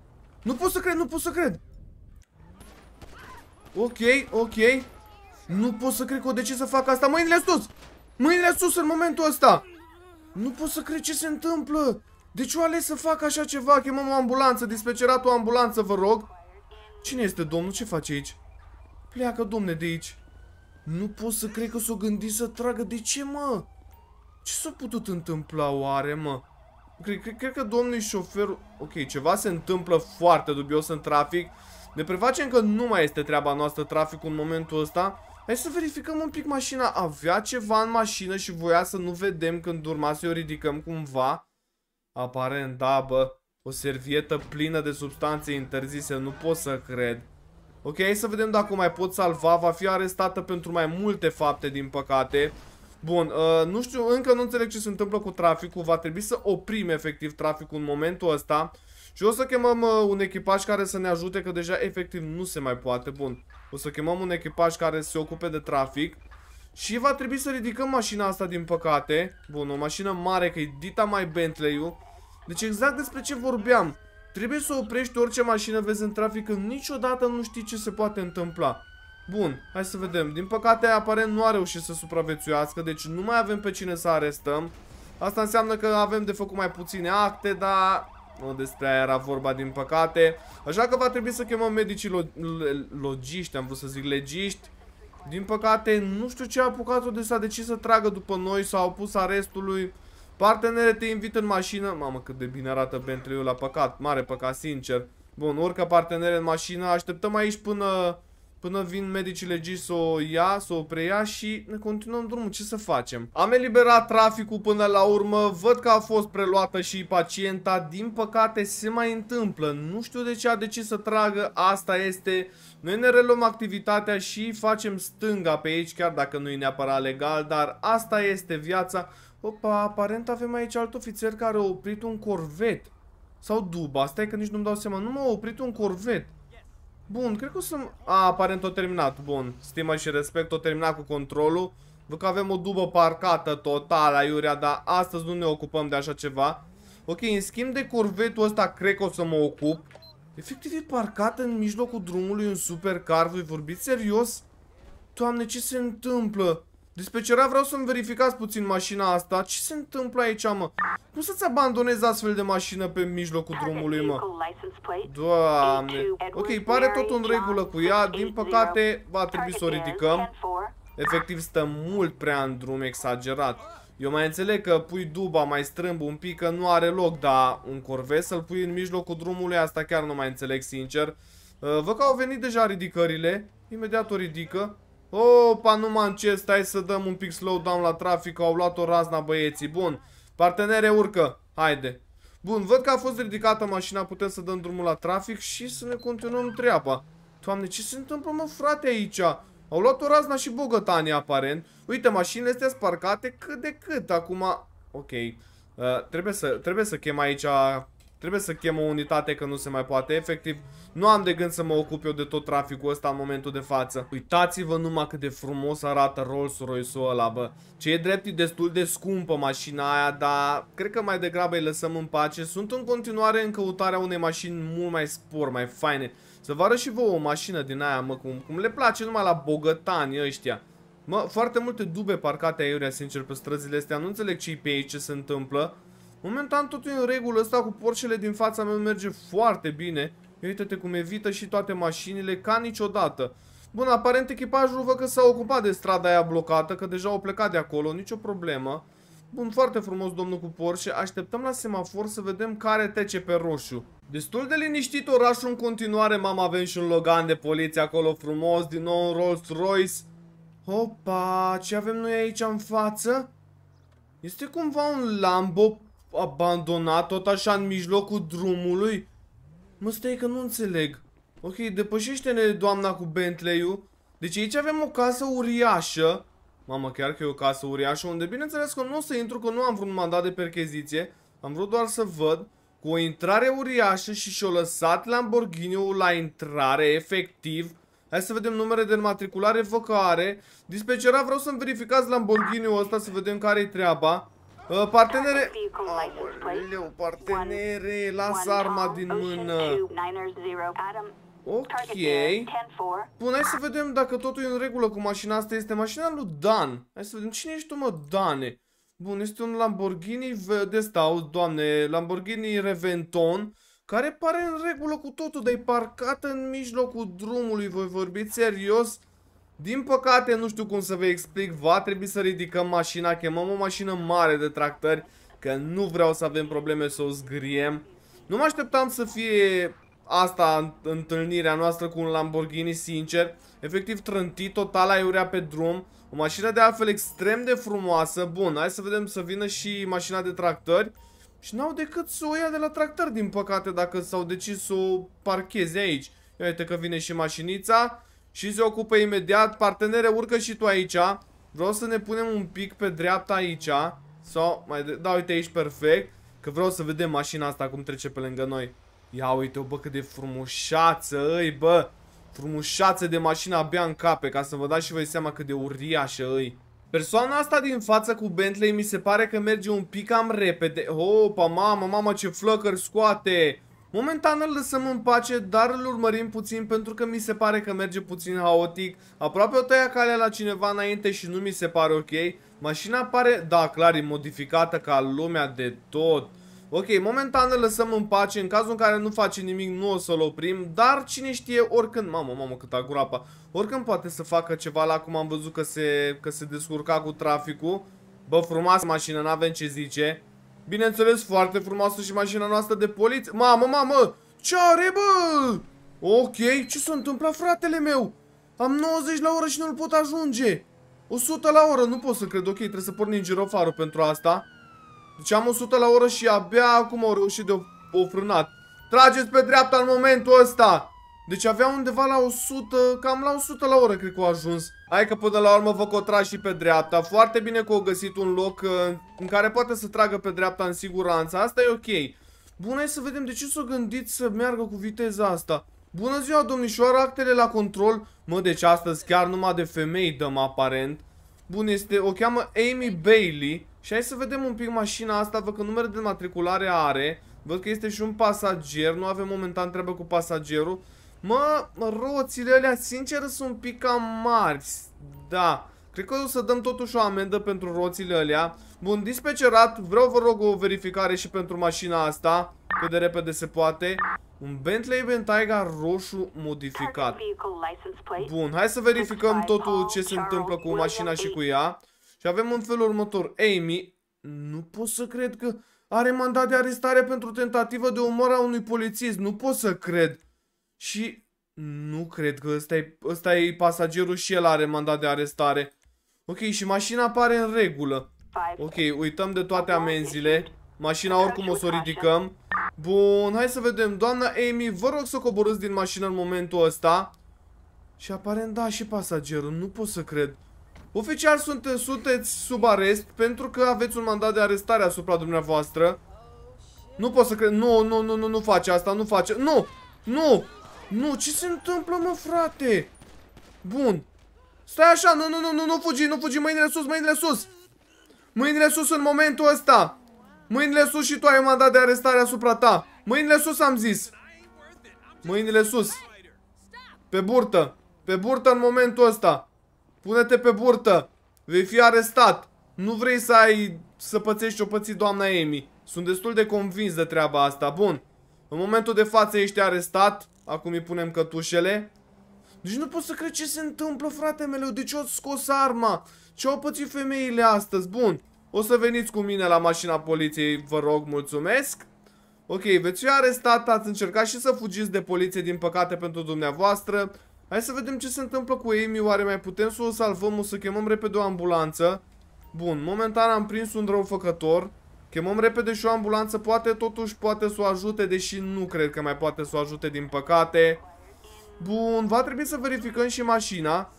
Nu pot să cred, nu pot să cred! Ok, ok. Nu pot să cred că o de ce să fac asta. Mâinile sus! Mâinile sus în momentul ăsta! Nu pot să cred ce se întâmplă! De ce o ales să fac așa ceva? Chemăm o ambulanță, dispecerat o ambulanță, vă rog. Cine este domnul? Ce face aici? Pleacă, domne, de aici. Nu pot să cred că s-o gândi să tragă. De ce, mă? Ce s-a putut întâmpla oare, mă? Cred, cred, cred că domnul șoferul... Ok, ceva se întâmplă foarte dubios în trafic. Ne prefacem că nu mai este treaba noastră traficul în momentul ăsta. Hai să verificăm un pic mașina. Avea ceva în mașină și voia să nu vedem când urma să o ridicăm cumva. Aparent, da, bă. O servietă plină de substanțe interzise, nu pot să cred. Ok, hai să vedem dacă o mai pot salva. Va fi arestată pentru mai multe fapte, din păcate. Bun, uh, nu știu, încă nu înțeleg ce se întâmplă cu traficul. Va trebui să oprim efectiv traficul în momentul ăsta. Și o să chemăm uh, un echipaj care să ne ajute, că deja efectiv nu se mai poate. Bun, o să chemăm un echipaj care se ocupe de trafic. Și va trebui să ridicăm mașina asta, din păcate. Bun, o mașină mare, că e dita mai Bentley-ul. Deci exact despre ce vorbeam. Trebuie să oprești orice mașină vezi în trafic, că niciodată nu știi ce se poate întâmpla. Bun, hai să vedem. Din păcate, aparent nu a reușit să supraviețuiască, deci nu mai avem pe cine să arestăm. Asta înseamnă că avem de făcut mai puține acte, dar nu despre aia era vorba, din păcate. Așa că va trebui să chemăm medicii lo logiști, am vrut să zic legiști. Din păcate, nu știu ce a apucat-o de s-a decis să tragă după noi sau au pus arestului. Partenere te invit în mașină. Mamă, cât de bine arată Bentley-ul la păcat. Mare păcat, sincer. Bun, urcă partenere în mașină. Așteptăm aici până până vin medicii legii să o ia, să o preia și ne continuăm drumul. Ce să facem? Am eliberat traficul până la urmă, văd că a fost preluată și pacienta. Din păcate se mai întâmplă. Nu știu de ce a decis să tragă. Asta este... Noi ne reluăm activitatea și facem stânga pe aici, chiar dacă nu e neapărat legal, dar asta este viața. Opa, aparent avem aici alt ofițer care a oprit un corvet. Sau dubă. asta e că nici nu-mi dau seama. Nu m-a oprit un corvet. Bun, cred că o să... A, aparent o terminat, bun. Stimă și respect, o terminat cu controlul. Văd că avem o dubă parcată totală, Iurea, dar astăzi nu ne ocupăm de așa ceva. Ok, în schimb de corvetul ăsta, cred că o să mă ocup. Efectiv e parcat în mijlocul drumului un supercar, voi vorbiți serios? Doamne, ce se întâmplă? Despre ce vreau să-mi verificați puțin mașina asta. Ce se întâmplă aici, mă? Cum să-ți abandonezi astfel de mașină pe mijlocul drumului, mă? Doamne. Ok, pare tot în regulă cu ea. Din păcate, va trebui să o ridicăm. Efectiv, stă mult prea în drum, exagerat. Eu mai înțeleg că pui duba mai strâmb un pic, că nu are loc, dar un corvet să-l pui în mijlocul drumului, asta chiar nu mai înțeleg, sincer. Uh, văd că au venit deja ridicările. Imediat o ridică. Opa, nu mă încet, stai să dăm un pic slowdown la trafic, au luat-o razna băieții. Bun, partenere urcă, haide. Bun, văd că a fost ridicată mașina, putem să dăm drumul la trafic și să ne continuăm treaba. Doamne, ce se întâmplă, mă, frate, aici? Au luat-o razna și bogătanii, aparent. Uite, mașinile astea sparcate cât de cât. Acum, ok, uh, trebuie, să, trebuie să chem aici Trebuie să chem o unitate că nu se mai poate. Efectiv, nu am de gând să mă ocup eu de tot traficul ăsta în momentul de față. Uitați-vă numai cât de frumos arată Rolls-Royce-ul ăla, bă. Ce e drept, e destul de scumpă mașina aia, dar cred că mai degrabă îi lăsăm în pace. Sunt în continuare în căutarea unei mașini mult mai spor, mai faine. Să vă arăt și vouă o mașină din aia, mă, cum, cum le place numai la bogătani ăștia. Mă, foarte multe dube parcate aiurea, sincer, pe străzile astea. Nu înțeleg ce pe aici, ce se întâmplă. Momentan totul e în regulă, ăsta cu porcele din fața mea merge foarte bine. Uite-te cum evită și toate mașinile ca niciodată. Bun, aparent echipajul văd că s-a ocupat de strada aia blocată, că deja au plecat de acolo, nicio problemă. Bun, foarte frumos domnul cu Porsche, așteptăm la semafor să vedem care trece pe roșu. Destul de liniștit orașul în continuare, Mama avem și un Logan de poliție acolo frumos, din nou un Rolls Royce. Opa, ce avem noi aici în față? Este cumva un Lambo abandonat tot așa în mijlocul drumului? Mă, stai că nu înțeleg. Ok, depășește-ne doamna cu Bentley-ul. Deci aici avem o casă uriașă. Mamă, chiar că e o casă uriașă, unde bineînțeles că nu o să intru, că nu am vrut mandat de percheziție. Am vrut doar să văd cu o intrare uriașă și și-o lăsat Lamborghini-ul la intrare, efectiv. Hai să vedem numere de matriculare, vă care. Dispecera, vreau să-mi verificați Lamborghini-ul ăsta, să vedem care-i treaba. Uh, partenere... Aoleu, partenere, lasă arma din mână. Ok. Bun, hai să vedem dacă totul e în regulă cu mașina asta. Este mașina lui Dan. Hai să vedem. Cine ești tu, mă, Dane? Bun, este un Lamborghini de stau, doamne, Lamborghini Reventon, care pare în regulă cu totul, dar e parcat în mijlocul drumului. Voi vorbiți serios? Din păcate, nu știu cum să vă explic, va trebui să ridicăm mașina, chemăm o mașină mare de tractări, că nu vreau să avem probleme să o zgriem. Nu mă așteptam să fie asta întâlnirea noastră cu un Lamborghini, sincer. Efectiv trântit, total aiurea pe drum. O mașină de altfel extrem de frumoasă. Bun, hai să vedem să vină și mașina de tractări. Și n-au decât să o ia de la tractor, din păcate, dacă s-au decis să o parcheze aici. Ia uite că vine și mașinița și se ocupă imediat. Partenere, urcă și tu aici. Vreau să ne punem un pic pe dreapta aici. Sau, mai de... da, uite aici, perfect. Că vreau să vedem mașina asta cum trece pe lângă noi. Ia uite-o, bă, cât de frumușață, îi, bă. Frumușață de mașina abia în cape, ca să vă dați și voi seama cât de uriașă îi. Persoana asta din față cu Bentley mi se pare că merge un pic cam repede. Opa, mamă, mamă, ce flăcări scoate! Momentan îl lăsăm în pace, dar îl urmărim puțin pentru că mi se pare că merge puțin haotic. Aproape o tăia calea la cineva înainte și nu mi se pare ok. Mașina pare, da, clar, e modificată ca lumea de tot. Ok, momentan îl lăsăm în pace, în cazul în care nu face nimic nu o să-l oprim, dar cine știe, oricând, mamă, mamă, cât a groapa, oricând poate să facă ceva la cum am văzut că se, că se descurca cu traficul. Bă, frumoasă mașină, n-avem ce zice. Bineînțeles, foarte frumoasă și mașina noastră de poliție. Mamă, mamă! Ce are, bă? Ok, ce s-a întâmplat, fratele meu? Am 90 la oră și nu-l pot ajunge. 100 la oră, nu pot să cred. Ok, trebuie să pornim girofarul pentru asta. Deci am 100 la oră și abia acum au reușit de o, o frânat. Trageți pe dreapta în momentul ăsta! Deci avea undeva la 100, cam la 100 la oră cred că a ajuns. Hai că până la urmă vă cotra și pe dreapta. Foarte bine că au găsit un loc uh, în care poate să tragă pe dreapta în siguranță. Asta e ok. Bun, hai să vedem de ce s-o gândit să meargă cu viteza asta. Bună ziua, domnișoară, actele la control. Mă, deci astăzi chiar numai de femei dăm aparent. Bun, este, o cheamă Amy Bailey. Și hai să vedem un pic mașina asta, văd că numere de matriculare are. Văd că este și un pasager, nu avem momentan treabă cu pasagerul. Mă, roțile alea, sincer, sunt un pic cam mari. Da. Cred că o să dăm totuși o amendă pentru roțile alea. Bun, dispecerat, vreau vă rog o verificare și pentru mașina asta, cât de repede se poate. Un Bentley Bentayga roșu modificat. Bun, hai să verificăm totul ce se întâmplă cu mașina și cu ea. Și avem în felul următor, Amy, nu pot să cred că are mandat de arestare pentru tentativă de omor a unui polițist, nu pot să cred. Și nu cred că ăsta e, ăsta e pasagerul și el are mandat de arestare. Ok, și mașina pare în regulă. Ok, uităm de toate amenzile. Mașina oricum o să o ridicăm. Bun, hai să vedem. Doamna Amy, vă rog să coborâți din mașină în momentul ăsta. Și aparent da și pasagerul, nu pot să cred. Oficial sunte, sunteți sub arest pentru că aveți un mandat de arestare asupra dumneavoastră. Nu pot să cred, nu, nu, nu, nu, nu face asta, nu face, nu, nu, nu, ce se întâmplă, mă, frate? Bun. Stai așa, nu, nu, nu, nu, nu fugi, nu fugi, mâinile sus, mâinile sus. Mâinile sus în momentul ăsta. Mâinile sus și tu ai mandat de arestare asupra ta. Mâinile sus am zis. Mâinile sus. Pe burtă. Pe burtă în momentul ăsta. Pune-te pe burtă. Vei fi arestat. Nu vrei să ai... să pățești o pății doamna Amy. Sunt destul de convins de treaba asta. Bun. În momentul de față ești arestat. Acum îi punem cătușele. Deci nu pot să cred ce se întâmplă, frate meu. De ce au scos arma? Ce au pățit femeile astăzi? Bun. O să veniți cu mine la mașina poliției, vă rog, mulțumesc. Ok, veți fi arestat, ați încercat și să fugiți de poliție, din păcate pentru dumneavoastră. Hai să vedem ce se întâmplă cu Amy, oare mai putem să o salvăm, o să chemăm repede o ambulanță. Bun, momentan am prins un răufăcător. Chemăm repede și o ambulanță, poate totuși poate să o ajute, deși nu cred că mai poate să o ajute din păcate. Bun, va trebui să verificăm și mașina,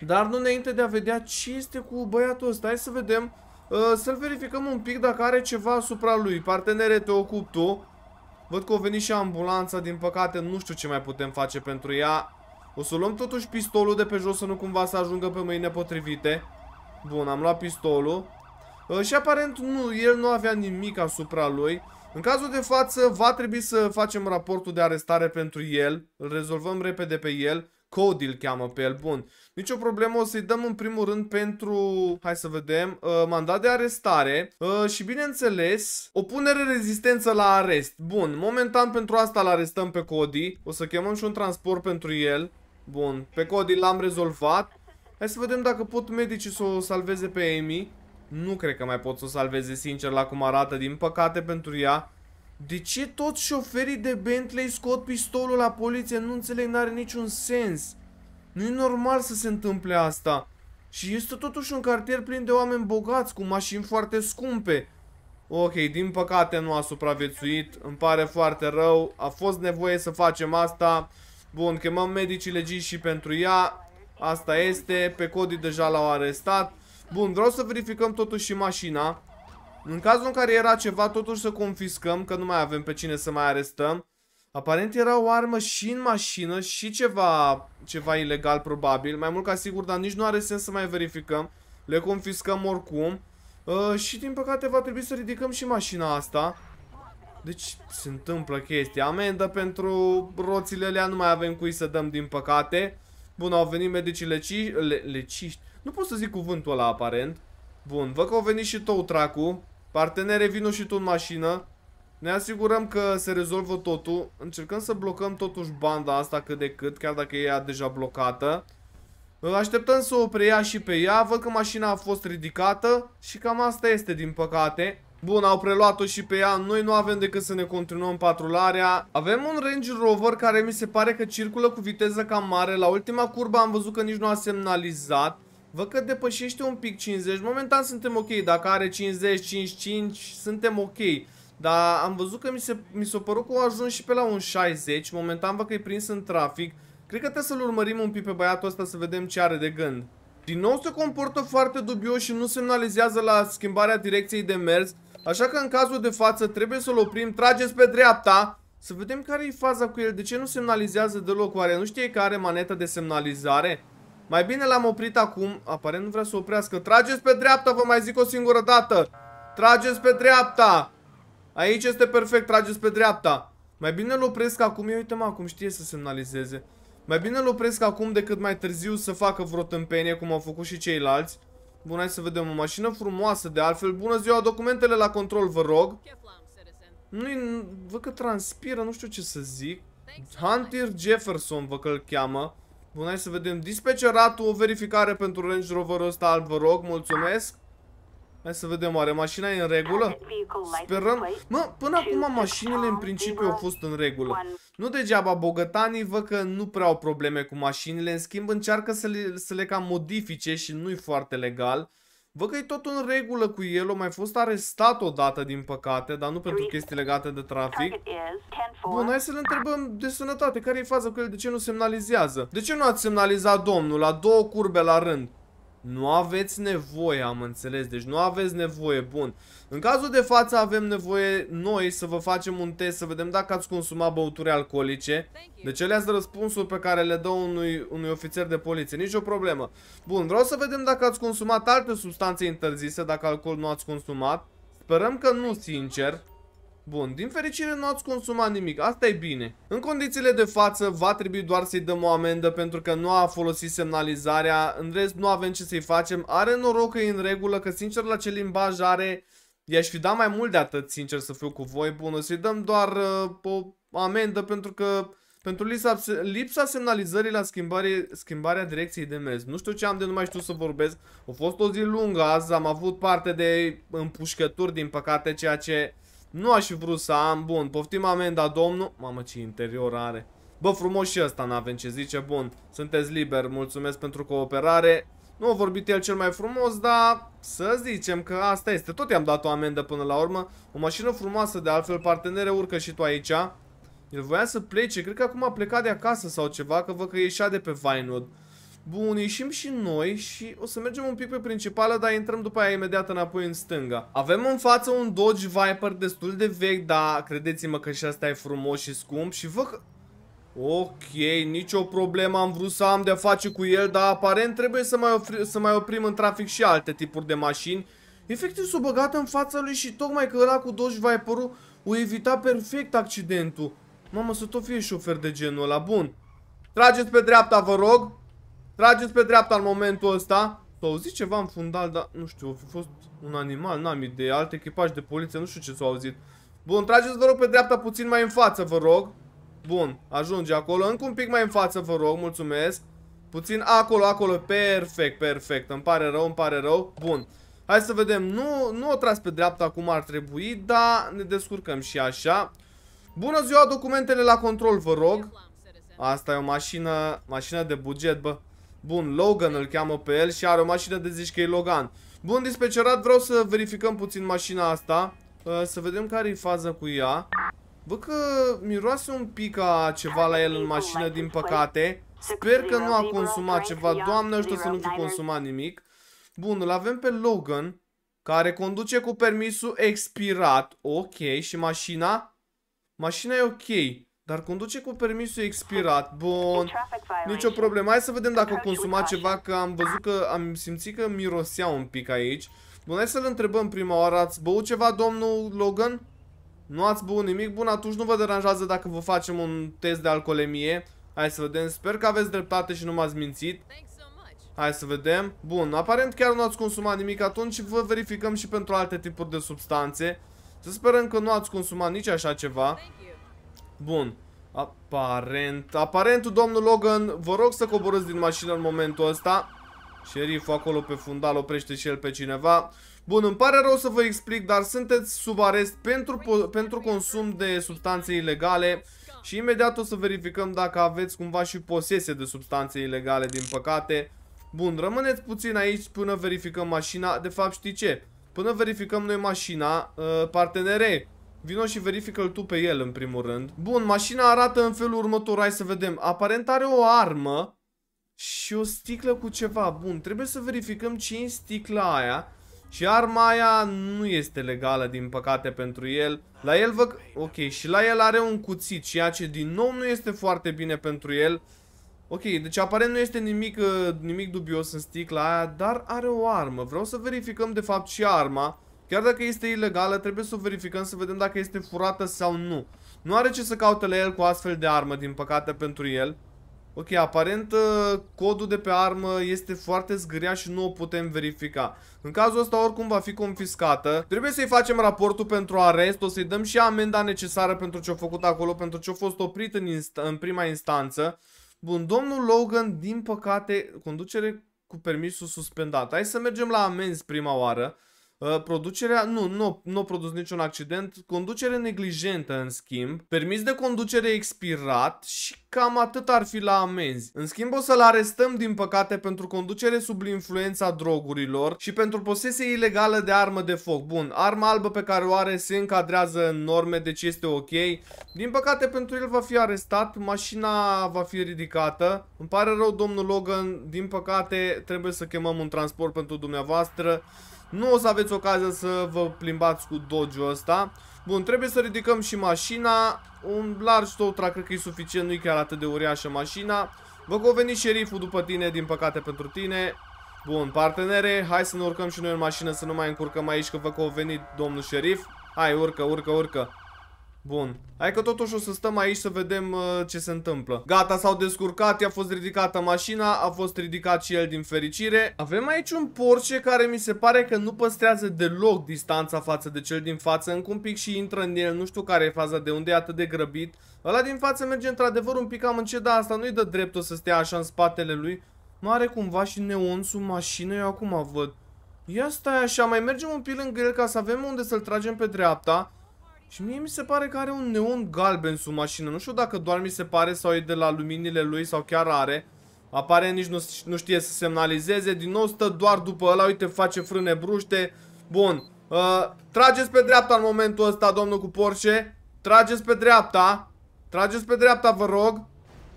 dar nu înainte de a vedea ce este cu băiatul ăsta, hai să vedem, uh, să-l verificăm un pic dacă are ceva asupra lui. Partenere, te ocup tu. Văd că o venit și ambulanța, din păcate nu știu ce mai putem face pentru ea. O să luăm totuși pistolul de pe jos să nu cumva să ajungă pe mâini nepotrivite. Bun, am luat pistolul. Uh, și aparent nu, el nu avea nimic asupra lui. În cazul de față va trebui să facem raportul de arestare pentru el. Îl rezolvăm repede pe el. Cody îl cheamă pe el, bun. Nici o problemă, o să-i dăm în primul rând pentru, hai să vedem, uh, mandat de arestare uh, și bineînțeles, opunere rezistență la arest. Bun, momentan pentru asta îl arestăm pe Cody, o să chemăm și un transport pentru el. Bun, pe Cody l-am rezolvat. Hai să vedem dacă pot medicii să o salveze pe Amy. Nu cred că mai pot să o salveze sincer la cum arată, din păcate pentru ea. De ce toți șoferii de Bentley scot pistolul la poliție? Nu înțeleg, n-are niciun sens. Nu e normal să se întâmple asta. Și este totuși un cartier plin de oameni bogați, cu mașini foarte scumpe. Ok, din păcate nu a supraviețuit, îmi pare foarte rău, a fost nevoie să facem asta. Bun, chemăm medicii legii și pentru ea, asta este, pe Cody deja l-au arestat. Bun, vreau să verificăm totuși și mașina. În cazul în care era ceva, totuși să confiscăm, că nu mai avem pe cine să mai arestăm. Aparent era o armă și în mașină și ceva, ceva ilegal probabil, mai mult ca sigur, dar nici nu are sens să mai verificăm. Le confiscăm oricum. Uh, și din păcate va trebui să ridicăm și mașina asta. Deci se întâmplă chestia. Amendă pentru roțile alea nu mai avem cui să dăm din păcate. Bun, au venit medicii leci, le, leciști. Nu pot să zic cuvântul ăla aparent. Bun, văd că au venit și tău tracu. Partenere, vino și tu în mașină. Ne asigurăm că se rezolvă totul. Încercăm să blocăm totuși banda asta cât de cât, chiar dacă e deja blocată. Așteptăm să o preia și pe ea, văd că mașina a fost ridicată și cam asta este din păcate. Bun, au preluat-o și pe ea, noi nu avem decât să ne continuăm patrularea. Avem un Range Rover care mi se pare că circulă cu viteză cam mare, la ultima curbă am văzut că nici nu a semnalizat. Văd că depășește un pic 50. Momentan suntem ok. Dacă are 50, 55, suntem ok. Dar am văzut că mi se mi s-a părut că o ajuns și pe la un 60. Momentan văd că e prins în trafic. Cred că trebuie să-l urmărim un pic pe băiatul ăsta să vedem ce are de gând. Din nou se comportă foarte dubios și nu semnalizează la schimbarea direcției de mers. Așa că în cazul de față trebuie să-l oprim. Trageți pe dreapta! Să vedem care e faza cu el. De ce nu semnalizează deloc? Oare nu știe că are maneta de semnalizare? Mai bine l-am oprit acum. Aparent nu vrea să oprească. Trageți pe dreapta, vă mai zic o singură dată. Trageți pe dreapta. Aici este perfect, trageți pe dreapta. Mai bine îl opresc acum. Ia uite mă, acum știe să semnalizeze. Mai bine îl opresc acum decât mai târziu să facă vreo tâmpenie, cum au făcut și ceilalți. Bun, hai să vedem. O mașină frumoasă, de altfel. Bună ziua, documentele la control, vă rog. nu vă Văd că transpiră, nu știu ce să zic. Hunter Jefferson, vă că îl cheamă. Bun, hai să vedem. Dispeceratul, o verificare pentru Range Roverul ăsta alb, vă rog, mulțumesc. Hai să vedem, oare mașina e în regulă? Sperăm. Mă, până acum mașinile în principiu au fost în regulă. Nu degeaba bogătanii văd că nu prea au probleme cu mașinile, în schimb încearcă să le, să le cam modifice și nu-i foarte legal. Văd că e tot în regulă cu el, O mai fost arestat odată din păcate, dar nu pentru chestii legate de trafic. Bun, hai să-l întrebăm de sănătate, care e faza cu el, de ce nu semnalizează? De ce nu ați semnalizat domnul la două curbe la rând? Nu aveți nevoie, am înțeles, deci nu aveți nevoie, bun. În cazul de față avem nevoie noi să vă facem un test, să vedem dacă ați consumat băuturi alcoolice. Deci alea sunt răspunsul pe care le dă unui, unui ofițer de poliție, nicio problemă. Bun, vreau să vedem dacă ați consumat alte substanțe interzise, dacă alcool nu ați consumat. Sperăm că nu, sincer. Bun, din fericire nu ați consumat nimic, asta e bine. În condițiile de față va trebui doar să-i dăm o amendă pentru că nu a folosit semnalizarea, în rest nu avem ce să-i facem, are noroc că e în regulă, că sincer la ce limbaj are, i-aș fi dat mai mult de atât, sincer să fiu cu voi, bun, să-i dăm doar uh, o amendă pentru că pentru lipsa, lipsa semnalizării la schimbare, schimbarea direcției de mers. Nu știu ce am de nu mai știu să vorbesc. A fost o zi lungă azi, am avut parte de împușcături din păcate, ceea ce nu aș fi vrut să am, bun, poftim amenda, domnul. Mamă, ce interior are. Bă, frumos și ăsta n-avem ce zice, bun, sunteți liber, mulțumesc pentru cooperare. Nu a vorbit el cel mai frumos, dar să zicem că asta este. Tot i-am dat o amendă până la urmă. O mașină frumoasă, de altfel, partenere, urcă și tu aici. El voia să plece, cred că acum a plecat de acasă sau ceva, că văd că ieșea de pe Vinewood. Bun, ieșim și noi și o să mergem un pic pe principală, dar intrăm după aia imediat înapoi în stânga. Avem în față un Dodge Viper destul de vechi, dar credeți-mă că și asta e frumos și scump și vă că... Ok, nicio problemă, am vrut să am de-a face cu el, dar aparent trebuie să mai, ofri, să mai oprim în trafic și alte tipuri de mașini. Efectiv s-o băgat în fața lui și tocmai că ăla cu Dodge Viper-ul o evita perfect accidentul. Mamă, să tot fie șofer de genul ăla, bun. Trageți pe dreapta, vă rog. Trageți pe dreapta în momentul ăsta. S-au auzit ceva în fundal, dar nu știu, a fost un animal, n-am idee, alt echipaj de poliție, nu știu ce s-au auzit. Bun, trageți vă rog pe dreapta puțin mai în față, vă rog. Bun, ajunge acolo, încă un pic mai în față, vă rog, mulțumesc. Puțin acolo, acolo, perfect, perfect, îmi pare rău, îmi pare rău, bun. Hai să vedem, nu, nu o tras pe dreapta cum ar trebui, dar ne descurcăm și așa. Bună ziua, documentele la control, vă rog. Asta e o mașină, mașină de buget, bă. Bun, Logan îl cheamă pe el și are o mașină de zici că e Logan. Bun, dispecerat, vreau să verificăm puțin mașina asta. Uh, să vedem care e faza cu ea. Vă că miroase un pic a ceva la el în mașină, din păcate. Sper că nu a consumat ceva. Doamne, ăștia să nu fi consumat nimic. Bun, îl avem pe Logan, care conduce cu permisul expirat. Ok, și mașina? Mașina e ok. Dar conduce cu permisul expirat. Bun. Nicio problemă. Hai să vedem dacă a consumat ceva, că am văzut că am simțit că mirosea un pic aici. Bun, hai să-l întrebăm prima oară. Ați băut ceva, domnul Logan? Nu ați băut nimic? Bun, atunci nu vă deranjează dacă vă facem un test de alcoolemie. Hai să vedem. Sper că aveți dreptate și nu m-ați mințit. Hai să vedem. Bun, aparent chiar nu ați consumat nimic atunci vă verificăm și pentru alte tipuri de substanțe. Să sperăm că nu ați consumat nici așa ceva. Bun. Aparent. Aparentul, domnul Logan, vă rog să coborâți din mașină în momentul ăsta. Șeriful acolo pe fundal oprește și el pe cineva. Bun, îmi pare rău să vă explic, dar sunteți sub arest pentru, pentru consum de substanțe ilegale și imediat o să verificăm dacă aveți cumva și posesie de substanțe ilegale, din păcate. Bun, rămâneți puțin aici până verificăm mașina. De fapt, știi ce? Până verificăm noi mașina, uh, partenere, Vino și verifică-l tu pe el în primul rând. Bun, mașina arată în felul următor, hai să vedem. Aparent are o armă și o sticlă cu ceva. Bun, trebuie să verificăm ce e sticla aia. Și arma aia nu este legală, din păcate, pentru el. La el vă... Ok, și la el are un cuțit, ceea ce din nou nu este foarte bine pentru el. Ok, deci aparent nu este nimic, uh, nimic dubios în sticla aia, dar are o armă. Vreau să verificăm, de fapt, și arma. Chiar dacă este ilegală, trebuie să o verificăm să vedem dacă este furată sau nu. Nu are ce să caute la el cu astfel de armă, din păcate pentru el. Ok, aparent uh, codul de pe armă este foarte zgâria și nu o putem verifica. În cazul ăsta oricum va fi confiscată. Trebuie să-i facem raportul pentru arest, o să-i dăm și amenda necesară pentru ce a făcut acolo, pentru ce a fost oprit în, inst în prima instanță. Bun, domnul Logan, din păcate, conducere cu permisul suspendat. Hai să mergem la amenzi prima oară. Uh, producerea, nu, nu, nu a produs niciun accident. Conducere neglijentă, în schimb. Permis de conducere expirat și cam atât ar fi la amenzi. În schimb, o să-l arestăm, din păcate, pentru conducere sub influența drogurilor și pentru posesie ilegală de armă de foc. Bun, arma albă pe care o are se încadrează în norme, deci este ok. Din păcate, pentru el va fi arestat, mașina va fi ridicată. Îmi pare rău, domnul Logan, din păcate, trebuie să chemăm un transport pentru dumneavoastră. Nu o să aveți ocazia să vă plimbați cu dojo ăsta. Bun, trebuie să ridicăm și mașina. Un large tow cred că e suficient, nu-i chiar atât de uriașă mașina. Vă veni șeriful după tine, din păcate pentru tine. Bun, partenere, hai să ne urcăm și noi în mașină, să nu mai încurcăm aici, că vă conveni domnul șerif. Hai, urcă, urcă, urcă. Bun. Hai că totuși o să stăm aici să vedem uh, ce se întâmplă. Gata, s-au descurcat, i-a fost ridicată mașina, a fost ridicat și el din fericire. Avem aici un Porsche care mi se pare că nu păstrează deloc distanța față de cel din față. Încă un pic și intră în el, nu știu care e faza, de unde e atât de grăbit. Ăla din față merge într-adevăr un pic cam încet, dar asta nu-i dă dreptul să stea așa în spatele lui. Are cumva și neonsul mașină, eu acum văd. Ia stai așa, mai mergem un pic lângă el ca să avem unde să-l tragem pe dreapta. Și mie mi se pare că are un neon galben sub mașină. Nu știu dacă doar mi se pare sau e de la luminile lui sau chiar are. Apare nici nu, nu știe să semnalizeze. Din nou stă doar după ăla. Uite, face frâne bruște. Bun. Uh, trageți pe dreapta în momentul ăsta, domnul cu Porsche. Trageți pe dreapta. Trageți pe dreapta, vă rog.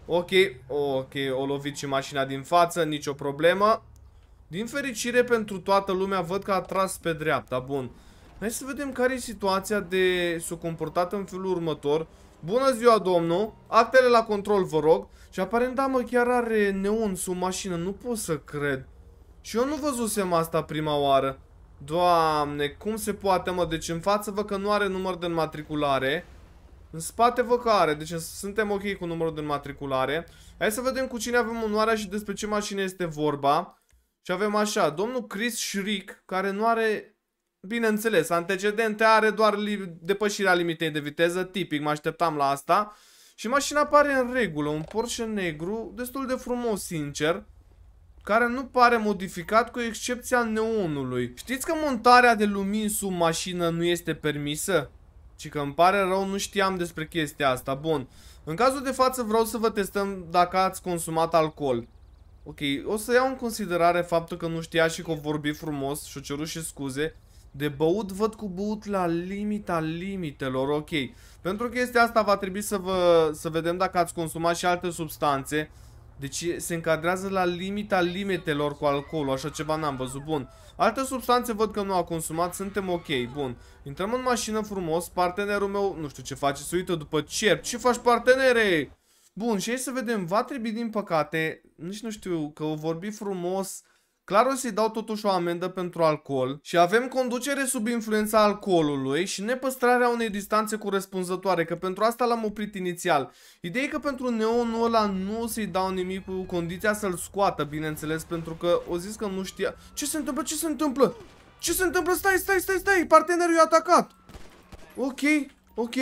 Ok, ok, o lovit și mașina din față, nicio problemă. Din fericire pentru toată lumea, văd că a tras pe dreapta, bun. Hai să vedem care e situația de s o comportat în felul următor. Bună ziua, domnul! Actele la control, vă rog! Și aparent, da, mă, chiar are neon sub mașină, nu pot să cred. Și eu nu văzusem asta prima oară. Doamne, cum se poate, mă? Deci în față vă că nu are număr de înmatriculare. În spate vă că are, deci suntem ok cu numărul de înmatriculare. Hai să vedem cu cine avem onoarea și despre ce mașină este vorba. Și avem așa, domnul Chris Shriek, care nu are Bineînțeles, antecedente are doar li depășirea limitei de viteză, tipic, mă așteptam la asta. Și mașina pare în regulă, un Porsche negru, destul de frumos, sincer, care nu pare modificat cu excepția neonului. Știți că montarea de lumini sub mașină nu este permisă? Ci că îmi pare rău, nu știam despre chestia asta. Bun, în cazul de față vreau să vă testăm dacă ați consumat alcool. Ok, o să iau în considerare faptul că nu știa și că o vorbi frumos și o ceru și scuze de băut văd cu băut la limita limitelor, ok. Pentru că este asta va trebui să, vă, să vedem dacă ați consumat și alte substanțe. Deci se încadrează la limita limitelor cu alcoolul, așa ceva n-am văzut, bun. Alte substanțe văd că nu a consumat, suntem ok, bun. Intrăm în mașină frumos, partenerul meu, nu știu ce face, se uită după cer. Ce faci partenere? Bun, și aici să vedem, va trebui din păcate, nici nu știu, că o vorbi frumos Clar o să-i dau totuși o amendă pentru alcool și avem conducere sub influența alcoolului și nepăstrarea unei distanțe corespunzătoare, că pentru asta l-am oprit inițial. Ideea e că pentru neonul ăla nu o să-i dau nimic cu condiția să-l scoată, bineînțeles, pentru că o zis că nu știa... Ce se întâmplă? Ce se întâmplă? Ce se întâmplă? Stai, stai, stai, stai! Partenerul e atacat! Ok, ok.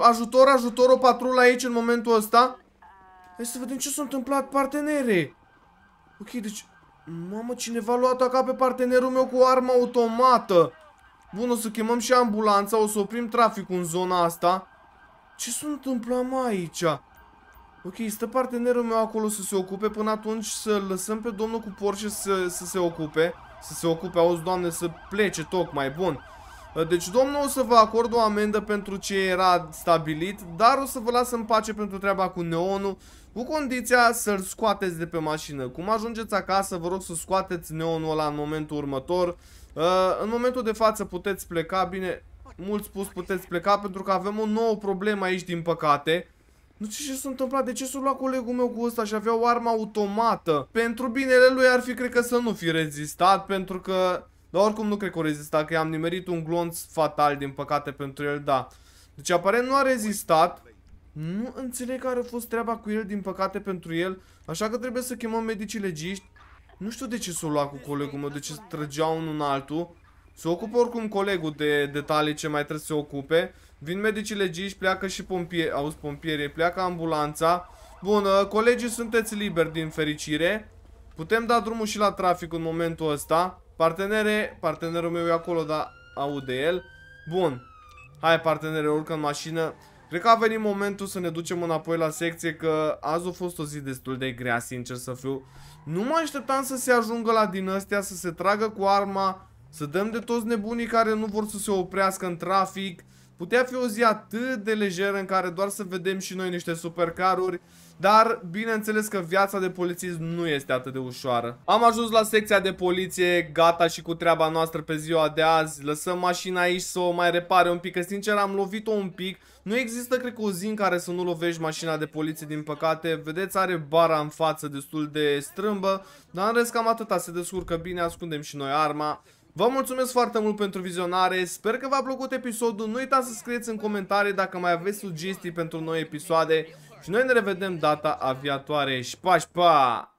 Ajutor, ajutor, o patrulă aici în momentul ăsta. Hai să vedem ce s-a întâmplat, partenere. Ok, deci Mamă, cineva a luat pe partenerul meu cu armă automată. Bun, o să chemăm și ambulanța, o să oprim traficul în zona asta. Ce se întâmplă mai aici? Ok, stă partenerul meu acolo să se ocupe, până atunci să lăsăm pe domnul cu Porsche să, să se ocupe. Să se ocupe, auzi doamne, să plece tocmai, bun. Ă, deci domnul o să vă acord o amendă pentru ce era stabilit, dar o să vă las în pace pentru treaba cu neonul, cu condiția să-l scoateți de pe mașină. Cum ajungeți acasă, vă rog să scoateți neonul ăla în momentul următor. Ă, în momentul de față puteți pleca, bine, mult spus puteți pleca pentru că avem o nouă problemă aici din păcate. Nu știu ce s-a întâmplat, de ce s-a luat colegul meu cu ăsta și avea o armă automată? Pentru binele lui ar fi, cred că, să nu fi rezistat, pentru că dar oricum nu cred că o rezista, că i-am nimerit un glonț fatal, din păcate, pentru el, da. Deci aparent nu a rezistat. Nu înțeleg care a fost treaba cu el, din păcate, pentru el. Așa că trebuie să chemăm medicii legiști. Nu știu de ce s-o lua cu colegul meu, de ce trăgea unul în altul. Se ocupă oricum colegul de detalii ce mai trebuie să se ocupe. Vin medicii legiști, pleacă și pompieri, auzi pompieri, pleacă ambulanța. Bun, ă, colegii sunteți liberi din fericire. Putem da drumul și la trafic în momentul ăsta. Partenere, partenerul meu e acolo, dar aude el. Bun. Hai, partenere, urcă în mașină. Cred că a venit momentul să ne ducem înapoi la secție, că azi a fost o zi destul de grea, sincer să fiu. Nu mă așteptam să se ajungă la din astea, să se tragă cu arma, să dăm de toți nebunii care nu vor să se oprească în trafic. Putea fi o zi atât de lejeră în care doar să vedem și noi niște supercaruri dar bineînțeles că viața de polițist nu este atât de ușoară. Am ajuns la secția de poliție, gata și cu treaba noastră pe ziua de azi. Lăsăm mașina aici să o mai repare un pic, că sincer am lovit-o un pic. Nu există, cred că, o zi în care să nu lovești mașina de poliție, din păcate. Vedeți, are bara în față destul de strâmbă, dar în rest cam atâta, se descurcă bine, ascundem și noi arma. Vă mulțumesc foarte mult pentru vizionare, sper că v-a plăcut episodul, nu uitați să scrieți în comentarii dacă mai aveți sugestii pentru noi episoade și noi ne revedem data aviatoare și pa, și pa!